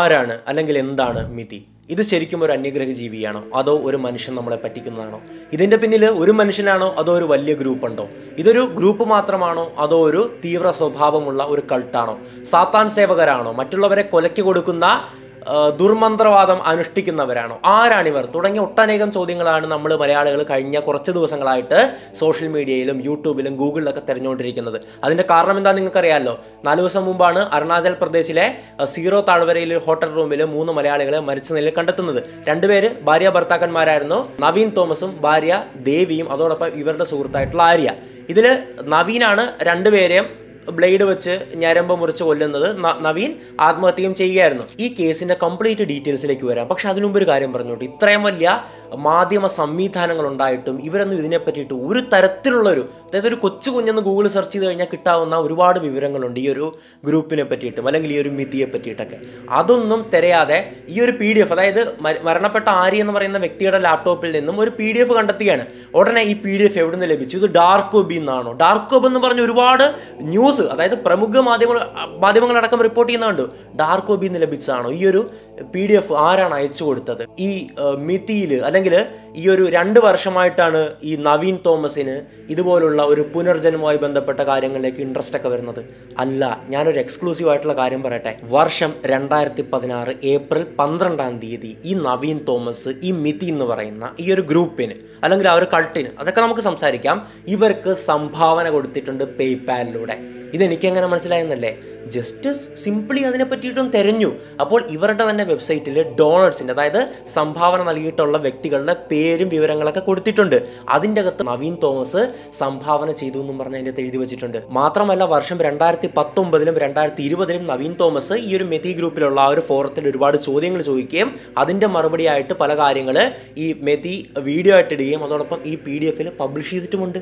ആരാണ് അല്ലെങ്കിൽ എന്താണ് മിതി ഇത് ശരിക്കും ഒരു അന്യഗ്രഹ ജീവിയാണോ അതോ ഒരു മനുഷ്യൻ നമ്മളെ പറ്റിക്കുന്നതാണോ ഇതിൻ്റെ പിന്നിൽ ഒരു മനുഷ്യനാണോ അതോ ഒരു വലിയ ഗ്രൂപ്പ് ഉണ്ടോ ഇതൊരു ഗ്രൂപ്പ് മാത്രമാണോ അതോ ഒരു തീവ്ര സ്വഭാവമുള്ള ഒരു കൾട്ടാണോ സാത്താൻ സേവകരാണോ മറ്റുള്ളവരെ കൊലയ്ക്ക് കൊടുക്കുന്ന ദുർമന്ത്രവാദം അനുഷ്ഠിക്കുന്നവരാണോ ആരാണിവർ തുടങ്ങിയ ഒട്ടനേകം ചോദ്യങ്ങളാണ് നമ്മൾ മലയാളികൾ കഴിഞ്ഞ കുറച്ച് ദിവസങ്ങളായിട്ട് സോഷ്യൽ മീഡിയയിലും യൂട്യൂബിലും ഗൂഗിളിലൊക്കെ തിരഞ്ഞുകൊണ്ടിരിക്കുന്നത് അതിൻ്റെ കാരണം എന്താ നിങ്ങൾക്കറിയാമല്ലോ നാല് ദിവസം മുമ്പാണ് അരുണാചൽ പ്രദേശിലെ സീറോ താഴ്വരയിൽ ഹോട്ടൽ റൂമിൽ മൂന്ന് മലയാളികളെ മരിച്ച നിലയിൽ കണ്ടെത്തുന്നത് രണ്ടുപേര് ഭാര്യ ഭർത്താക്കന്മാരായിരുന്നു നവീൻ തോമസും ഭാര്യ ദേവിയും അതോടൊപ്പം ഇവരുടെ സുഹൃത്തായിട്ടുള്ള ആര്യ ഇതിൽ നവീനാണ് രണ്ടുപേരെയും ബ്ലേഡ് വെച്ച് ഞരമ്പ് മുറിച്ച് കൊല്ലുന്നത് നവീൻ ആത്മഹത്യയും ചെയ്യുകയായിരുന്നു ഈ കേസിന്റെ കംപ്ലീറ്റ് ഡീറ്റെയിൽസിലേക്ക് വരാം പക്ഷെ അതിനുമുമ്പ് ഒരു കാര്യം പറഞ്ഞോട്ടെ ഇത്രയും വലിയ മാധ്യമ സംവിധാനങ്ങൾ ഉണ്ടായിട്ടും ഇവരൊന്നും ഇതിനെ പറ്റിയിട്ട് ഒരു തരത്തിലുള്ളൊരു അതായത് ഒരു കൊച്ചു കുഞ്ഞെന്ന് ഗൂഗിൾ സെർച്ച് ചെയ്ത് കഴിഞ്ഞാൽ കിട്ടാവുന്ന ഒരുപാട് വിവരങ്ങളുണ്ട് ഈ ഒരു ഗ്രൂപ്പിനെ പറ്റിയിട്ടും അല്ലെങ്കിൽ ഈ ഒരു മിതിയെ പറ്റിയിട്ടൊക്കെ അതൊന്നും തിരയാതെ ഈ ഒരു പി ഡി എഫ് അതായത് മരണപ്പെട്ട ആര്യ എന്ന് പറയുന്ന വ്യക്തിയുടെ ലാപ്ടോപ്പിൽ നിന്നും ഒരു പി ഡി എഫ് കണ്ടെത്തുകയാണ് ഉടനെ ഈ പി ഡി എഫ് എവിടെ നിന്ന് ലഭിച്ചു ഇത് ഡാർക്ക് വെബിൽ എന്നാണോ ഡാർക്ക് വെബ് എന്ന് പറഞ്ഞ ഒരുപാട് ന്യൂസ് ന്യൂസ് അതായത് പ്രമുഖ മാധ്യമങ്ങൾ മാധ്യമങ്ങളടക്കം റിപ്പോർട്ട് ചെയ്യുന്നുണ്ട് ഡാർക്ക് കോപ്പിയിൽ നിന്ന് ലഭിച്ചതാണോ ഈ ഒരു പി ഡി എഫ് ആരാണ് അയച്ചു കൊടുത്തത് ഈ മിതിയിൽ അല്ലെങ്കിൽ ഈ ഒരു രണ്ട് വർഷമായിട്ടാണ് ഈ നവീൻ തോമസിന് ഇതുപോലുള്ള ഒരു പുനർജന്മവുമായി ബന്ധപ്പെട്ട കാര്യങ്ങളിലേക്ക് ഇൻട്രസ്റ്റ് ഒക്കെ വരുന്നത് അല്ല ഞാനൊരു എക്സ്ക്ലൂസീവ് ആയിട്ടുള്ള കാര്യം പറയട്ടെ വർഷം രണ്ടായിരത്തി പതിനാറ് ഏപ്രിൽ പന്ത്രണ്ടാം തീയതി ഈ നവീൻ തോമസ് ഈ മിതി എന്ന് പറയുന്ന ഈ ഒരു ഗ്രൂപ്പിന് അല്ലെങ്കിൽ ആ ഒരു കൾട്ടിന് അതൊക്കെ നമുക്ക് സംസാരിക്കാം ഇവർക്ക് സംഭാവന കൊടുത്തിട്ടുണ്ട് പേയ്പാലിലൂടെ ഇതെനിക്ക് എങ്ങനെ മനസ്സിലായെന്നല്ലേ ജസ്റ്റ് സിംപ്ലി അതിനെ പറ്റിയിട്ടും തിരഞ്ഞു അപ്പോൾ ഇവരുടെ തന്നെ വെബ്സൈറ്റിൽ ഡോണേഴ്സിൻ്റെ അതായത് സംഭാവന നൽകിയിട്ടുള്ള വ്യക്തികളുടെ പേരും വിവരങ്ങളൊക്കെ കൊടുത്തിട്ടുണ്ട് അതിൻ്റെ അകത്ത് നവീൻ തോമസ് സംഭാവന ചെയ്തു എന്നും പറഞ്ഞ് അതിൻ്റെ എഴുതി വെച്ചിട്ടുണ്ട് മാത്രമല്ല വർഷം രണ്ടായിരത്തി പത്തൊമ്പതിലും രണ്ടായിരത്തി ഇരുപതിലും നവീൻ തോമസ് ഈ ഒരു മെതി ഗ്രൂപ്പിലുള്ള ആ ഒരു ഫോറത്തിൽ ഒരുപാട് ചോദ്യങ്ങൾ ചോദിക്കുകയും അതിൻ്റെ മറുപടിയായിട്ട് പല കാര്യങ്ങൾ ഈ മെതി വീഡിയോ ആയിട്ട് ഇടുകയും അതോടൊപ്പം ഈ പി ഡി എഫിൽ പബ്ലിഷ് ചെയ്തിട്ടുമുണ്ട്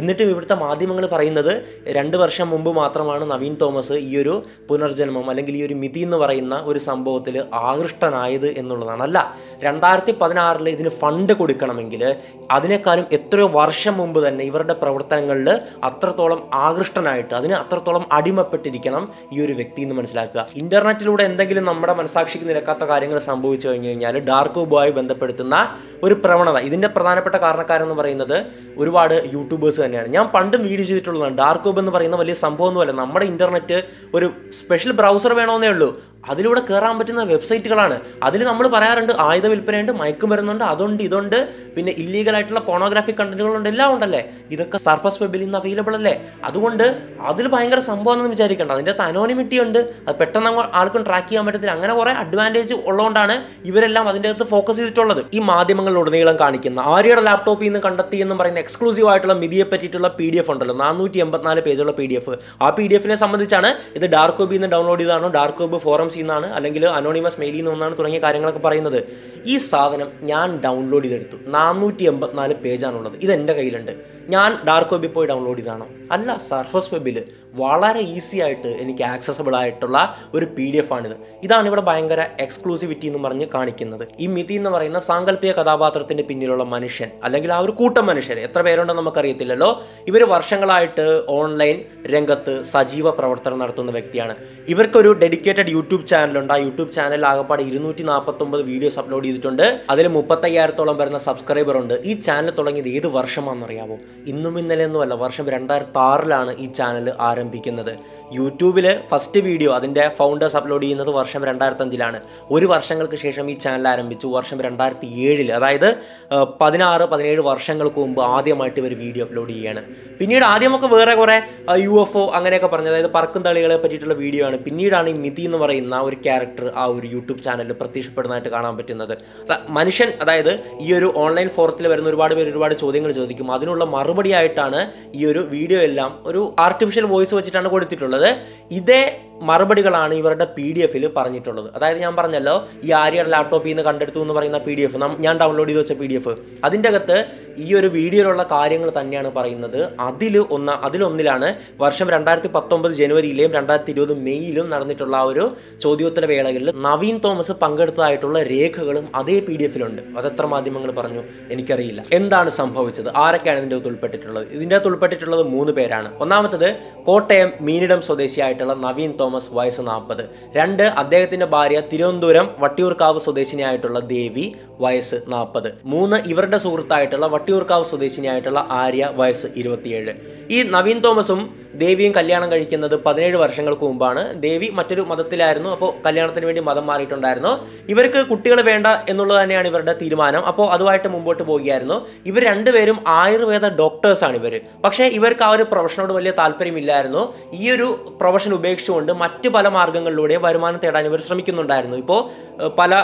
എന്നിട്ടും ഇവിടുത്തെ മാധ്യമങ്ങൾ പറയുന്നത് രണ്ട് വർഷം മുമ്പ് മാത്രമാണ് നവീൻ തോമസ് ഈ ഒരു പുനർജന്മം അല്ലെങ്കിൽ ഈ ഒരു മിതി എന്ന് പറയുന്ന ഒരു സംഭവത്തിൽ ആകൃഷ്ടനായത് എന്നുള്ളതാണ് അല്ല രണ്ടായിരത്തി പതിനാറിൽ ഇതിന് ഫണ്ട് കൊടുക്കണമെങ്കിൽ അതിനേക്കാളും എത്രയോ വർഷം മുമ്പ് തന്നെ ഇവരുടെ പ്രവർത്തനങ്ങളിൽ അത്രത്തോളം ആകൃഷ്ടനായിട്ട് അതിന് അത്രത്തോളം അടിമപ്പെട്ടിരിക്കണം ഈ ഒരു വ്യക്തി എന്ന് മനസ്സിലാക്കുക ഇൻ്റർനെറ്റിലൂടെ എന്തെങ്കിലും നമ്മുടെ മനസാക്ഷിക്ക് നിരക്കാത്ത കാര്യങ്ങൾ സംഭവിച്ചു കഴിഞ്ഞു കഴിഞ്ഞാൽ ഡാർക്ക് വെബുമായി ബന്ധപ്പെടുത്തുന്ന ഒരു പ്രവണത ഇതിൻ്റെ പ്രധാനപ്പെട്ട കാരണക്കാരെന്ന് പറയുന്നത് ഒരുപാട് യൂട്യൂബേഴ്സ് തന്നെയാണ് ഞാൻ പണ്ടും വീഡിയോ ചെയ്തിട്ടുള്ളതാണ് ഡാർക്ക് വെബ് എന്ന് പറയുന്ന വലിയ സംഭവമൊന്നുമല്ല നമ്മുടെ ഇന്റർനെറ്റ് ഒരു സ്പെഷ്യൽ ബ്രൗസർ വേണമെന്നേ ഉള്ളൂ അതിലൂടെ കയറാൻ പറ്റുന്ന വെബ്സൈറ്റുകളാണ് അതിൽ നമ്മൾ പറയാറുണ്ട് ആയുധ വിൽപ്പനയുണ്ട് മയക്കുമരുന്നുണ്ട് അതുണ്ട് ഇതുണ്ട് പിന്നെ ഇല്ലീഗലായിട്ടുള്ള പോണോഗ്രാഫിക് കണ്ടന്റുകളുണ്ട് എല്ലാം ഉണ്ടല്ലേ ഇതൊക്കെ സർഫസ് വെബിൽ നിന്ന് അവൈലബിൾ അല്ലേ അതുകൊണ്ട് അതിൽ ഭയങ്കര എന്ന് വിചാരിക്കേണ്ട അതിൻ്റെ അകത്ത് അനോണിമിറ്റി ഉണ്ട് അത് പെട്ടെന്ന് ആൾക്കും ട്രാക്ക് ചെയ്യാൻ പറ്റത്തില്ല അങ്ങനെ കുറേ അഡ്വാൻറ്റേജ് ഉള്ളതുകൊണ്ടാണ് ഇവരെല്ലാം അതിൻ്റെ അകത്ത് ഫോക്കസ് ചെയ്തിട്ടുള്ളത് ഈ മാധ്യമങ്ങളിലുടനീളം കാണിക്കുന്ന ആര്യയുടെ ലാപ്ടോപ്പിൽ നിന്ന് കണ്ടെത്തി എന്ന് പറയുന്ന എക്സ്ക്ലൂസീവ് ആയിട്ടുള്ള മിതിയെ പറ്റിയിട്ടുള്ള പി ഡി എഫ് ഉണ്ടല്ലോ നാനൂറ്റി എൺപത്തിനാല് പേജുള്ള പി ഡി എഫ് ആ പി ഡി എഫിനെ സംബന്ധിച്ചാണ് ഇത് ഡാർക്ക് വെബിൽ നിന്ന് ഡൗൺലോഡ് ചെയ്താണോ ഡാർക്ക് വെബ് ഫോറം അക്കൗണ്ട്സിൽ നിന്നാണ് അല്ലെങ്കിൽ അനോണിമസ് മെയിലിൽ നിന്നാണ് തുടങ്ങിയ കാര്യങ്ങളൊക്കെ പറയുന്നത് ഈ സാധനം ഞാൻ ഡൗൺലോഡ് ചെയ്തെടുത്തു നാനൂറ്റി എൺപത്തിനാല് പേജാണുള്ളത് ഇത് എൻ്റെ കയ്യിലുണ്ട് ഞാൻ ഡാർക്ക് വെബിൽ പോയി ഡൗൺലോഡ് ചെയ്താണ് അല്ല സർഫസ് വെബിൽ വളരെ ഈസി ആയിട്ട് എനിക്ക് ആക്സസബിൾ ആയിട്ടുള്ള ഒരു പി ഡി എഫ് ആണിത് ഇതാണ് ഇവിടെ ഭയങ്കര എക്സ്ക്ലൂസിവിറ്റി എന്ന് പറഞ്ഞ് കാണിക്കുന്നത് ഈ മിതി എന്ന് പറയുന്ന സാങ്കല്പിക കഥാപാത്രത്തിൻ്റെ പിന്നിലുള്ള മനുഷ്യൻ അല്ലെങ്കിൽ ആ ഒരു കൂട്ടം മനുഷ്യർ എത്ര പേരുണ്ടെന്ന് നമുക്കറിയത്തില്ലല്ലോ ഇവർ വർഷങ്ങളായിട്ട് ഓൺലൈൻ രംഗത്ത് സജീവ പ്രവർത്തനം നടത്തുന്ന വ്യക്തിയാണ് ഇവർക്കൊരു ഡെഡിക്കേറ്റഡ് യൂട്യൂബ് ചാനലുണ്ട് ആ യൂട്യൂബ് ചാനലിൽ ആകപ്പാടെ ഇരുന്നൂറ്റി നാൽപ്പത്തൊമ്പത് വീഡിയോസ് അപ്ലോഡ് ചെയ്തിട്ടുണ്ട് അതിൽ മുപ്പത്തയ്യായിരത്തോളം വരുന്ന സബ്സ്ക്രൈബർ ഉണ്ട് ഈ ചാനൽ തുടങ്ങിയത് ഏത് വർഷമാണെന്നറിയാമോ ഇന്നും ഇന്നലെയൊന്നുമല്ല വർഷം രണ്ടായിരത്തി ആറിലാണ് ഈ ചാനൽ ആരംഭിക്കുന്നത് യൂട്യൂബിൽ ഫസ്റ്റ് വീഡിയോ അതിൻ്റെ ഫൗണ്ടേഴ്സ് അപ്ലോഡ് ചെയ്യുന്നത് വർഷം രണ്ടായിരത്തഞ്ചിലാണ് ഒരു വർഷങ്ങൾക്ക് ശേഷം ഈ ചാനൽ ആരംഭിച്ചു വർഷം രണ്ടായിരത്തി ഏഴിൽ അതായത് പതിനാറ് പതിനേഴ് വർഷങ്ങൾക്ക് മുമ്പ് ആദ്യമായിട്ട് ഇവർ വീഡിയോ അപ്ലോഡ് ചെയ്യുകയാണ് പിന്നീട് ആദ്യമൊക്കെ വേറെ കുറേ യു എഫ് ഒ അങ്ങനെയൊക്കെ പറഞ്ഞ് അതായത് പറക്കും തളികളെ പറ്റിയിട്ടുള്ള വീഡിയോ ആണ് പിന്നീടാണ് ഈ മിതി എന്ന് പറയുന്ന ഒരു ക്യാരക്ടർ ആ ഒരു യൂട്യൂബ് ചാനലിൽ പ്രത്യക്ഷപ്പെടുന്നതായിട്ട് കാണാൻ പറ്റുന്നത് മനുഷ്യൻ അതായത് ഈ ഒരു ഓൺലൈൻ ഫോറത്തിൽ വരുന്ന ഒരുപാട് പേര് ഒരുപാട് ചോദ്യങ്ങൾ ചോദിക്കും അതിനുള്ള മറുപടിയായിട്ടാണ് ഈ ഒരു വീഡിയോ എല്ലാം ഒരു ആർട്ടിഫിഷ്യൽ വോയിസ് വെച്ചിട്ടാണ് കൊടുത്തിട്ടുള്ളത് ഇതേ മറുപടികളാണ് ഇവരുടെ പി ഡി എഫിൽ പറഞ്ഞിട്ടുള്ളത് അതായത് ഞാൻ പറഞ്ഞല്ലോ ഈ ആര്യയുടെ ലാപ്ടോപ്പിൽ നിന്ന് കണ്ടെടുത്തു എന്ന് പറയുന്ന പി ഡി എഫ് ഞാൻ ഡൗൺലോഡ് ചെയ്ത് വെച്ച പി ഡി എഫ് അതിൻ്റെ അകത്ത് ഈ ഒരു വീഡിയോയിലുള്ള കാര്യങ്ങൾ തന്നെയാണ് പറയുന്നത് അതിൽ ഒന്ന് അതിലൊന്നിലാണ് വർഷം രണ്ടായിരത്തി പത്തൊമ്പത് ജനുവരിയിലെയും രണ്ടായിരത്തി ഇരുപത് മെയ്യിലും നടന്നിട്ടുള്ള ആ ഒരു ചോദ്യോത്തര വേളകളിൽ നവീൻ തോമസ് പങ്കെടുത്തതായിട്ടുള്ള രേഖകളും അതേ പി ഡി എഫിലുണ്ട് അതെത്ര മാധ്യമങ്ങൾ പറഞ്ഞു എനിക്കറിയില്ല എന്താണ് സംഭവിച്ചത് ആരൊക്കെയാണ് ഇതിൻ്റെ അകത്ത് ഉൾപ്പെട്ടിട്ടുള്ളത് ഇതിൻ്റെ അകത്ത് ഉൾപ്പെട്ടിട്ടുള്ളത് മൂന്ന് പേരാണ് ഒന്നാമത്തത് കോട്ടയം മീനിടം സ്വദേശിയായിട്ടുള്ള നവീൻ തോമസ് തോമസ് വയസ്സ് നാൽപ്പത് രണ്ട് അദ്ദേഹത്തിന്റെ ഭാര്യ തിരുവനന്തപുരം വട്ടിയൂർക്കാവ് സ്വദേശിനിയായിട്ടുള്ള ദേവി വയസ്സ് നാൽപ്പത് മൂന്ന് ഇവരുടെ സുഹൃത്തായിട്ടുള്ള വട്ടിയൂർക്കാവ് സ്വദേശിനിയായിട്ടുള്ള ആര്യ വയസ്സ് ഇരുപത്തിയേഴ് ഈ നവീൻ തോമസും ദേവിയും കല്യാണം കഴിക്കുന്നത് പതിനേഴ് വർഷങ്ങൾക്ക് മുമ്പാണ് ദേവി മറ്റൊരു മതത്തിലായിരുന്നു അപ്പോൾ കല്യാണത്തിന് വേണ്ടി മതം മാറിയിട്ടുണ്ടായിരുന്നു ഇവർക്ക് കുട്ടികൾ വേണ്ട എന്നുള്ളത് തന്നെയാണ് ഇവരുടെ തീരുമാനം അപ്പോൾ അതുമായിട്ട് മുമ്പോട്ട് പോവുകയായിരുന്നു ഇവർ രണ്ടുപേരും ആയുർവേദ ഡോക്ടേഴ്സാണ് ഇവർ പക്ഷേ ഇവർക്ക് ആ ഒരു പ്രൊഫഷനോട് വലിയ താല്പര്യമില്ലായിരുന്നു ഈ ഒരു പ്രൊഫഷൻ ഉപേക്ഷിച്ചുകൊണ്ട് മറ്റ് പല മാർഗ്ഗങ്ങളിലൂടെ വരുമാനം തേടാൻ ഇവർ ശ്രമിക്കുന്നുണ്ടായിരുന്നു ഇപ്പോൾ പല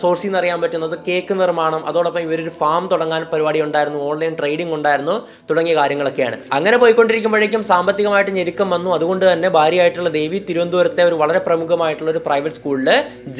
സോഴ്സിൽ നിന്ന് അറിയാൻ പറ്റുന്നത് കേക്ക് നിർമ്മാണം അതോടൊപ്പം ഇവരൊരു ഫാം തുടങ്ങാൻ പരിപാടി ഉണ്ടായിരുന്നു ഓൺലൈൻ ട്രേഡിംഗ് ഉണ്ടായിരുന്നു തുടങ്ങിയ കാര്യങ്ങളൊക്കെയാണ് അങ്ങനെ പോയിക്കൊണ്ടിരിക്കുമ്പോഴേക്കും സാമ്പത്തികമായിട്ട് ഞെരുക്കം വന്നു അതുകൊണ്ട് തന്നെ ഭാര്യയായിട്ടുള്ള ദേവി തിരുവനന്തപുരത്തെ ഒരു വളരെ പ്രമുഖമായിട്ടുള്ള ഒരു പ്രൈവറ്റ് സ്കൂളിൽ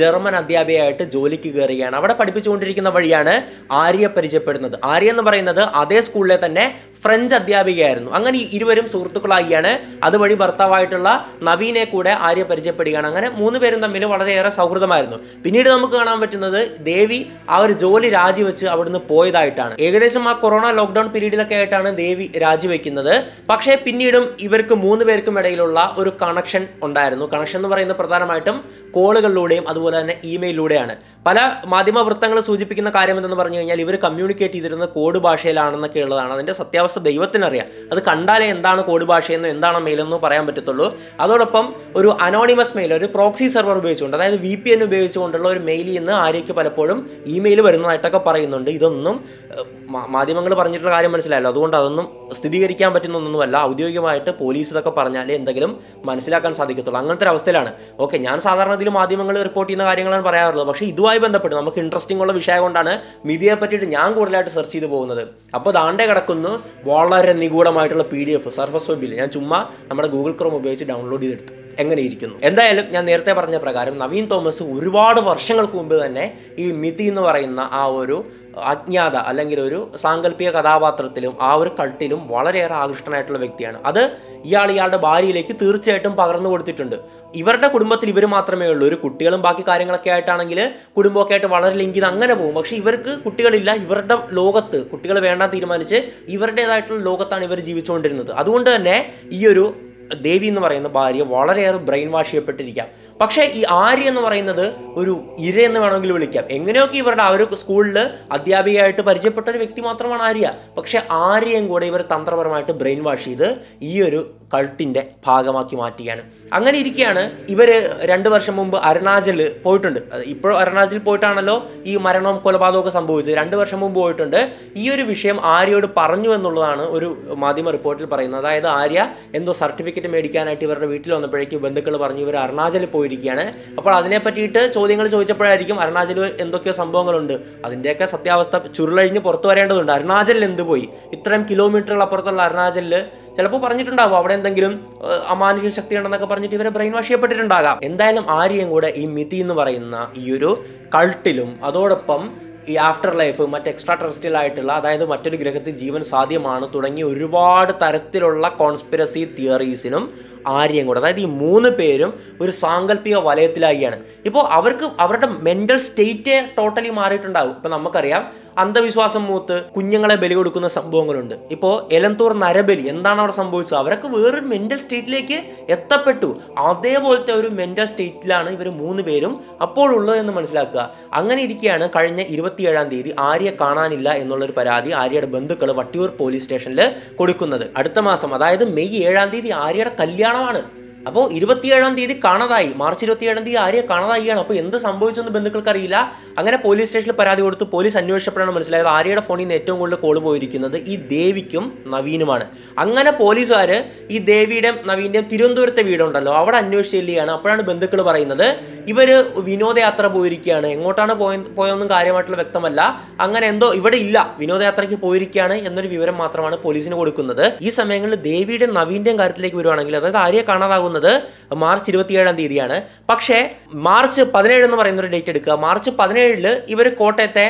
ജർമ്മൻ അധ്യാപികയായിട്ട് ജോലിക്ക് കയറുകയാണ് അവിടെ പഠിപ്പിച്ചുകൊണ്ടിരിക്കുന്ന വഴിയാണ് ആര്യ പരിചയപ്പെടുന്നത് ആര്യ എന്ന് പറയുന്നത് അതേ സ്കൂളിലെ തന്നെ ഫ്രഞ്ച് അധ്യാപികയായിരുന്നു അങ്ങനെ ഇരുവരും സുഹൃത്തുക്കളാകിയാണ് അതുവഴി ഭർത്താവായിട്ടുള്ള നവീനെ കൂടെ കൂടെ ആര്യ പരിചയപ്പെടുകയാണ് അങ്ങനെ മൂന്ന് പേരും തമ്മിൽ വളരെയേറെ സൗഹൃദമായിരുന്നു പിന്നീട് നമുക്ക് കാണാൻ പറ്റുന്നത് ദേവി ആ ഒരു ജോലി രാജിവെച്ച് അവിടുന്ന് പോയതായിട്ടാണ് ഏകദേശം ആ കൊറോണ ലോക്ക്ഡൌൺ പീരീഡിലൊക്കെ ആയിട്ടാണ് ദേവി രാജിവെക്കുന്നത് പക്ഷേ പിന്നീടും ഇവർക്ക് മൂന്ന് പേർക്കും ഇടയിലുള്ള ഒരു കണക്ഷൻ ഉണ്ടായിരുന്നു കണക്ഷൻ എന്ന് പറയുന്നത് പ്രധാനമായിട്ടും കോളുകളിലൂടെയും അതുപോലെ തന്നെ ഇമെയിലൂടെയാണ് പല മാധ്യമ വൃത്തങ്ങൾ സൂചിപ്പിക്കുന്ന കാര്യം എന്തെന്ന് പറഞ്ഞു കഴിഞ്ഞാൽ ഇവർ കമ്മ്യൂണിക്കേറ്റ് ചെയ്തിരുന്നത് കോഡ് ഭാഷയിലാണെന്നൊക്കെ ഉള്ളതാണ് അതിൻ്റെ സത്യാവസ്ഥ ദൈവത്തിനറിയാം അത് കണ്ടാലേ എന്താണ് കോഡ് ഭാഷയെന്നോ എന്താണ് മെയിലെന്നോ പറയാൻ പറ്റത്തുള്ളൂ അതോടൊപ്പം ഒരു അനോണിമസ് മെയിൽ ഒരു പ്രോക്സി സെർവർ ഉപയോഗിച്ചുകൊണ്ട് അതായത് വി പി എൻ ഉപയോഗിച്ചുകൊണ്ടുള്ള ഒരു മെയിൽ ഇന്ന് ആര്യയ്ക്ക് പലപ്പോഴും ഇമെയിൽ വരുന്നതായിട്ടൊക്കെ പറയുന്നുണ്ട് ഇതൊന്നും മാധ്യമങ്ങൾ പറഞ്ഞിട്ടുള്ള കാര്യം മനസ്സിലായല്ലോ അതുകൊണ്ട് അതൊന്നും സ്ഥിരീകരിക്കാൻ പറ്റുന്നൊന്നുമല്ല ഔദ്യോഗികമായിട്ട് പോലീസ് ഇതൊക്കെ പറഞ്ഞാലേ എന്തെങ്കിലും മനസ്സിലാക്കാൻ സാധിക്കത്തുള്ളൂ അങ്ങനത്തെ ഒരു അവസ്ഥയിലാണ് ഓക്കെ ഞാൻ സാധാരണ ഇതിൽ മാധ്യമങ്ങൾ റിപ്പോർട്ട് ചെയ്യുന്ന കാര്യങ്ങളാണ് പറയാറുള്ളത് പക്ഷേ ഇതുമായി ബന്ധപ്പെട്ട് നമുക്ക് ഇൻട്രസ്റ്റിംഗ് ഉള്ള വിഷയം കൊണ്ടാണ് മിതിയെ പറ്റിയിട്ട് ഞാൻ കൂടുതലായിട്ട് സെർച്ച് ചെയ്ത് പോകുന്നത് അപ്പോൾ ദാണ്ടെ കിടക്കുന്നു വളരെ നിഗൂഢമായിട്ടുള്ള പി ഡി എഫ് സർഫസ് വെബിൽ ഞാൻ ചുമ്മാ നമ്മുടെ ഗൂഗിൾ ക്രോം ഉപയോഗിച്ച് ഡൗൺലോഡ് ചെയ്തെടുത്തു എങ്ങനെ ഇരിക്കുന്നു എന്തായാലും ഞാൻ നേരത്തെ പറഞ്ഞ പ്രകാരം നവീൻ തോമസ് ഒരുപാട് വർഷങ്ങൾക്ക് മുമ്പ് തന്നെ ഈ മിതി എന്ന് പറയുന്ന ആ ഒരു അജ്ഞാത അല്ലെങ്കിൽ ഒരു സാങ്കല്പിക കഥാപാത്രത്തിലും ആ ഒരു കൾട്ടിലും വളരെയേറെ ആകൃഷ്ടനായിട്ടുള്ള വ്യക്തിയാണ് അത് ഇയാൾ ഇയാളുടെ ഭാര്യയിലേക്ക് തീർച്ചയായിട്ടും പകർന്നു കൊടുത്തിട്ടുണ്ട് ഇവരുടെ കുടുംബത്തിൽ ഇവർ മാത്രമേ ഉള്ളൂ ഒരു കുട്ടികളും ബാക്കി കാര്യങ്ങളൊക്കെ ആയിട്ടാണെങ്കിൽ കുടുംബമൊക്കെ ആയിട്ട് വളരെ ലിങ്ക് ചെയ്ത് അങ്ങനെ പോകും പക്ഷേ ഇവർക്ക് കുട്ടികളില്ല ഇവരുടെ ലോകത്ത് കുട്ടികൾ വേണ്ട തീരുമാനിച്ച് ഇവരുടേതായിട്ടുള്ള ലോകത്താണ് ഇവർ ജീവിച്ചുകൊണ്ടിരുന്നത് അതുകൊണ്ട് തന്നെ ഈ ഒരു ദേവി എന്ന് പറയുന്ന ഭാര്യ വളരെയേറെ ബ്രെയിൻ വാഷ് ചെയ്യപ്പെട്ടിരിക്കാം പക്ഷേ ഈ ആര്യ എന്ന് പറയുന്നത് ഒരു ഇര എന്ന് വേണമെങ്കിൽ വിളിക്കാം എങ്ങനെയൊക്കെ ഇവരുടെ ആ ഒരു സ്കൂളിൽ അധ്യാപികയായിട്ട് പരിചയപ്പെട്ട ഒരു വ്യക്തി മാത്രമാണ് ആര്യ പക്ഷേ ആര്യയും കൂടെ ഇവർ തന്ത്രപരമായിട്ട് ബ്രെയിൻ വാഷ് ചെയ്ത് ഈ ഒരു കൾട്ടിൻ്റെ ഭാഗമാക്കി മാറ്റുകയാണ് അങ്ങനെ ഇരിക്കുകയാണ് ഇവർ രണ്ട് വർഷം മുമ്പ് അരുണാചലിൽ പോയിട്ടുണ്ട് ഇപ്പോഴും അരുണാചലിൽ പോയിട്ടാണല്ലോ ഈ മരണവും കൊലപാതകമൊക്കെ സംഭവിച്ചത് രണ്ട് വർഷം മുമ്പ് പോയിട്ടുണ്ട് ഈ ഒരു വിഷയം ആര്യയോട് പറഞ്ഞു എന്നുള്ളതാണ് ഒരു മാധ്യമ റിപ്പോർട്ടിൽ പറയുന്നത് അതായത് ആര്യ എന്തോ സർട്ടിഫിക്കറ്റ് ടിക്കറ്റ് മേടിക്കാനായിട്ട് ഇവരുടെ വീട്ടിൽ വന്നപ്പോഴേക്കും ബന്ധുക്കൾ പറഞ്ഞു ഇവർ അരുണാചലിൽ പോയിരിക്കുകയാണ് അപ്പോൾ അതിനെ പറ്റിയിട്ട് ചോദ്യങ്ങൾ ചോദിച്ചപ്പോഴായിരിക്കും അരുണാചലിൽ എന്തൊക്കെയോ സംഭവങ്ങളുണ്ട് അതിൻ്റെയൊക്കെ സത്യാവസ്ഥ ചുരുളഴിഞ്ഞ് പുറത്തു വരേണ്ടതുണ്ട് അരുണാചലിൽ എന്ത് പോയി ഇത്രയും കിലോമീറ്ററുകൾ അപ്പുറത്തുള്ള അരുണാചലിൽ ചിലപ്പോൾ പറഞ്ഞിട്ടുണ്ടാവും അവിടെ എന്തെങ്കിലും അമാനുഷിക ശക്തി ഉണ്ടെന്നൊക്കെ പറഞ്ഞിട്ട് ഇവരെ ബ്രെയിൻ വാഷ് ചെയ്യപ്പെട്ടിട്ടുണ്ടാകാം എന്തായാലും ആരെയും കൂടെ ഈ മിതി എന്ന് പറയുന്ന ഈ ഒരു കൾട്ടിലും അതോടൊപ്പം ഈ ആഫ്റ്റർ ലൈഫ് മറ്റ് എക്സ്ട്രാ ടെറസ്റ്റിയൽ ആയിട്ടുള്ള അതായത് മറ്റൊരു ഗ്രഹത്തിൽ ജീവൻ സാധ്യമാണ് തുടങ്ങിയ ഒരുപാട് തരത്തിലുള്ള കോൺസ്പിറസി തിയറീസിനും ആര്യം കൂടെ അതായത് ഈ മൂന്ന് പേരും ഒരു സാങ്കല്പിക വലയത്തിലായിയാണ് ഇപ്പോൾ അവർക്ക് അവരുടെ മെൻ്റൽ സ്റ്റേറ്റ് ടോട്ടലി മാറിയിട്ടുണ്ടാകും ഇപ്പോൾ നമുക്കറിയാം അന്ധവിശ്വാസം മൂത്ത് കുഞ്ഞുങ്ങളെ ബലി കൊടുക്കുന്ന സംഭവങ്ങളുണ്ട് ഇപ്പോൾ എലന്തൂർ നരബലി എന്താണ് അവിടെ സംഭവിച്ചത് അവരൊക്കെ വേറൊരു മെൻ്റൽ സ്റ്റേറ്റിലേക്ക് എത്തപ്പെട്ടു അതേപോലത്തെ ഒരു മെൻ്റൽ സ്റ്റേറ്റിലാണ് ഇവർ മൂന്ന് പേരും അപ്പോൾ ഉള്ളതെന്ന് മനസ്സിലാക്കുക അങ്ങനെ ഇരിക്കുകയാണ് കഴിഞ്ഞ ഇരുപത്തിയേഴാം തീയതി ആര്യെ കാണാനില്ല എന്നുള്ളൊരു പരാതി ആര്യയുടെ ബന്ധുക്കൾ വട്ടിയൂർ പോലീസ് സ്റ്റേഷനിൽ കൊടുക്കുന്നത് അടുത്ത മാസം അതായത് മെയ് ഏഴാം തീയതി ആര്യയുടെ കല്യാണമാണ് അപ്പോൾ ഇരുപത്തിയേഴാം തീയതി കാണാതായി മാർച്ച് ഇരുപത്തിയേഴാം തീയതി ആര്യ കാണാതായിയാണ് അപ്പോൾ എന്ത് സംഭവിച്ചെന്ന് ബന്ധുക്കൾക്ക് അറിയില്ല അങ്ങനെ പോലീസ് സ്റ്റേഷനിൽ പരാതി കൊടുത്ത് പോലീസ് അന്വേഷിച്ചപ്പോഴാണ് മനസ്സിലായത് ആര്യയുടെ ഫോണിൽ നിന്ന് ഏറ്റവും കൂടുതൽ കോൾ പോയിരിക്കുന്നത് ഈ ദേവിക്കും നവീനുമാണ് അങ്ങനെ പോലീസുകാർ ഈ ദേവിയുടെയും നവീൻ്റെയും തിരുവനന്തപുരത്തെ വീടുണ്ടല്ലോ അവിടെ അന്വേഷിച്ചില്ലയാണ് അപ്പോഴാണ് ബന്ധുക്കൾ പറയുന്നത് ഇവർ വിനോദയാത്ര പോയിരിക്കുകയാണ് എങ്ങോട്ടാണ് പോയ പോയതൊന്നും കാര്യമായിട്ടുള്ള വ്യക്തമല്ല അങ്ങനെ എന്തോ ഇവിടെ ഇല്ല വിനോദയാത്രയ്ക്ക് പോയിരിക്കുകയാണ് എന്നൊരു വിവരം മാത്രമാണ് പോലീസിന് കൊടുക്കുന്നത് ഈ സമയങ്ങളിൽ ദേവിയുടെയും നവീൻ്റെയും കാര്യത്തിലേക്ക് വരുവാണെങ്കിൽ അതായത് ആര്യ കാണാതാകും തുടങ്ങുന്നത് മാർച്ച് ഇരുപത്തിയേഴാം തീയതിയാണ് പക്ഷേ മാർച്ച് പതിനേഴ് എന്ന് പറയുന്നൊരു ഡേറ്റ് എടുക്കുക മാർച്ച് പതിനേഴില് ഇവർ കോട്ടയത്തെ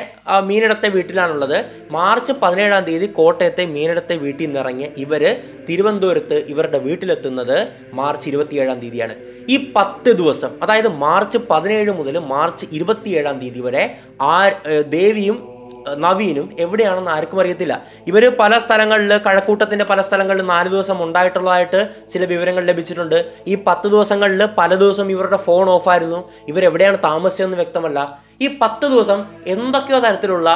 മീനിടത്തെ വീട്ടിലാണുള്ളത് മാർച്ച് പതിനേഴാം തീയതി കോട്ടയത്തെ മീനിടത്തെ വീട്ടിൽ നിന്നിറങ്ങി ഇവർ തിരുവനന്തപുരത്ത് ഇവരുടെ വീട്ടിലെത്തുന്നത് മാർച്ച് ഇരുപത്തിയേഴാം തീയതിയാണ് ഈ പത്ത് ദിവസം അതായത് മാർച്ച് പതിനേഴ് മുതൽ മാർച്ച് ഇരുപത്തിയേഴാം തീയതി വരെ ആ ദേവിയും നവീനും എവിടെയാണെന്ന് ആർക്കും അറിയത്തില്ല ഇവർ പല സ്ഥലങ്ങളിൽ കഴക്കൂട്ടത്തിൻ്റെ പല സ്ഥലങ്ങളിൽ നാല് ദിവസം ഉണ്ടായിട്ടുള്ളതായിട്ട് ചില വിവരങ്ങൾ ലഭിച്ചിട്ടുണ്ട് ഈ പത്ത് ദിവസങ്ങളിൽ പല ദിവസം ഇവരുടെ ഫോൺ ഓഫായിരുന്നു ഇവരെവിടെയാണ് താമസിച്ചതെന്ന് വ്യക്തമല്ല ഈ പത്ത് ദിവസം എന്തൊക്കെയോ തരത്തിലുള്ള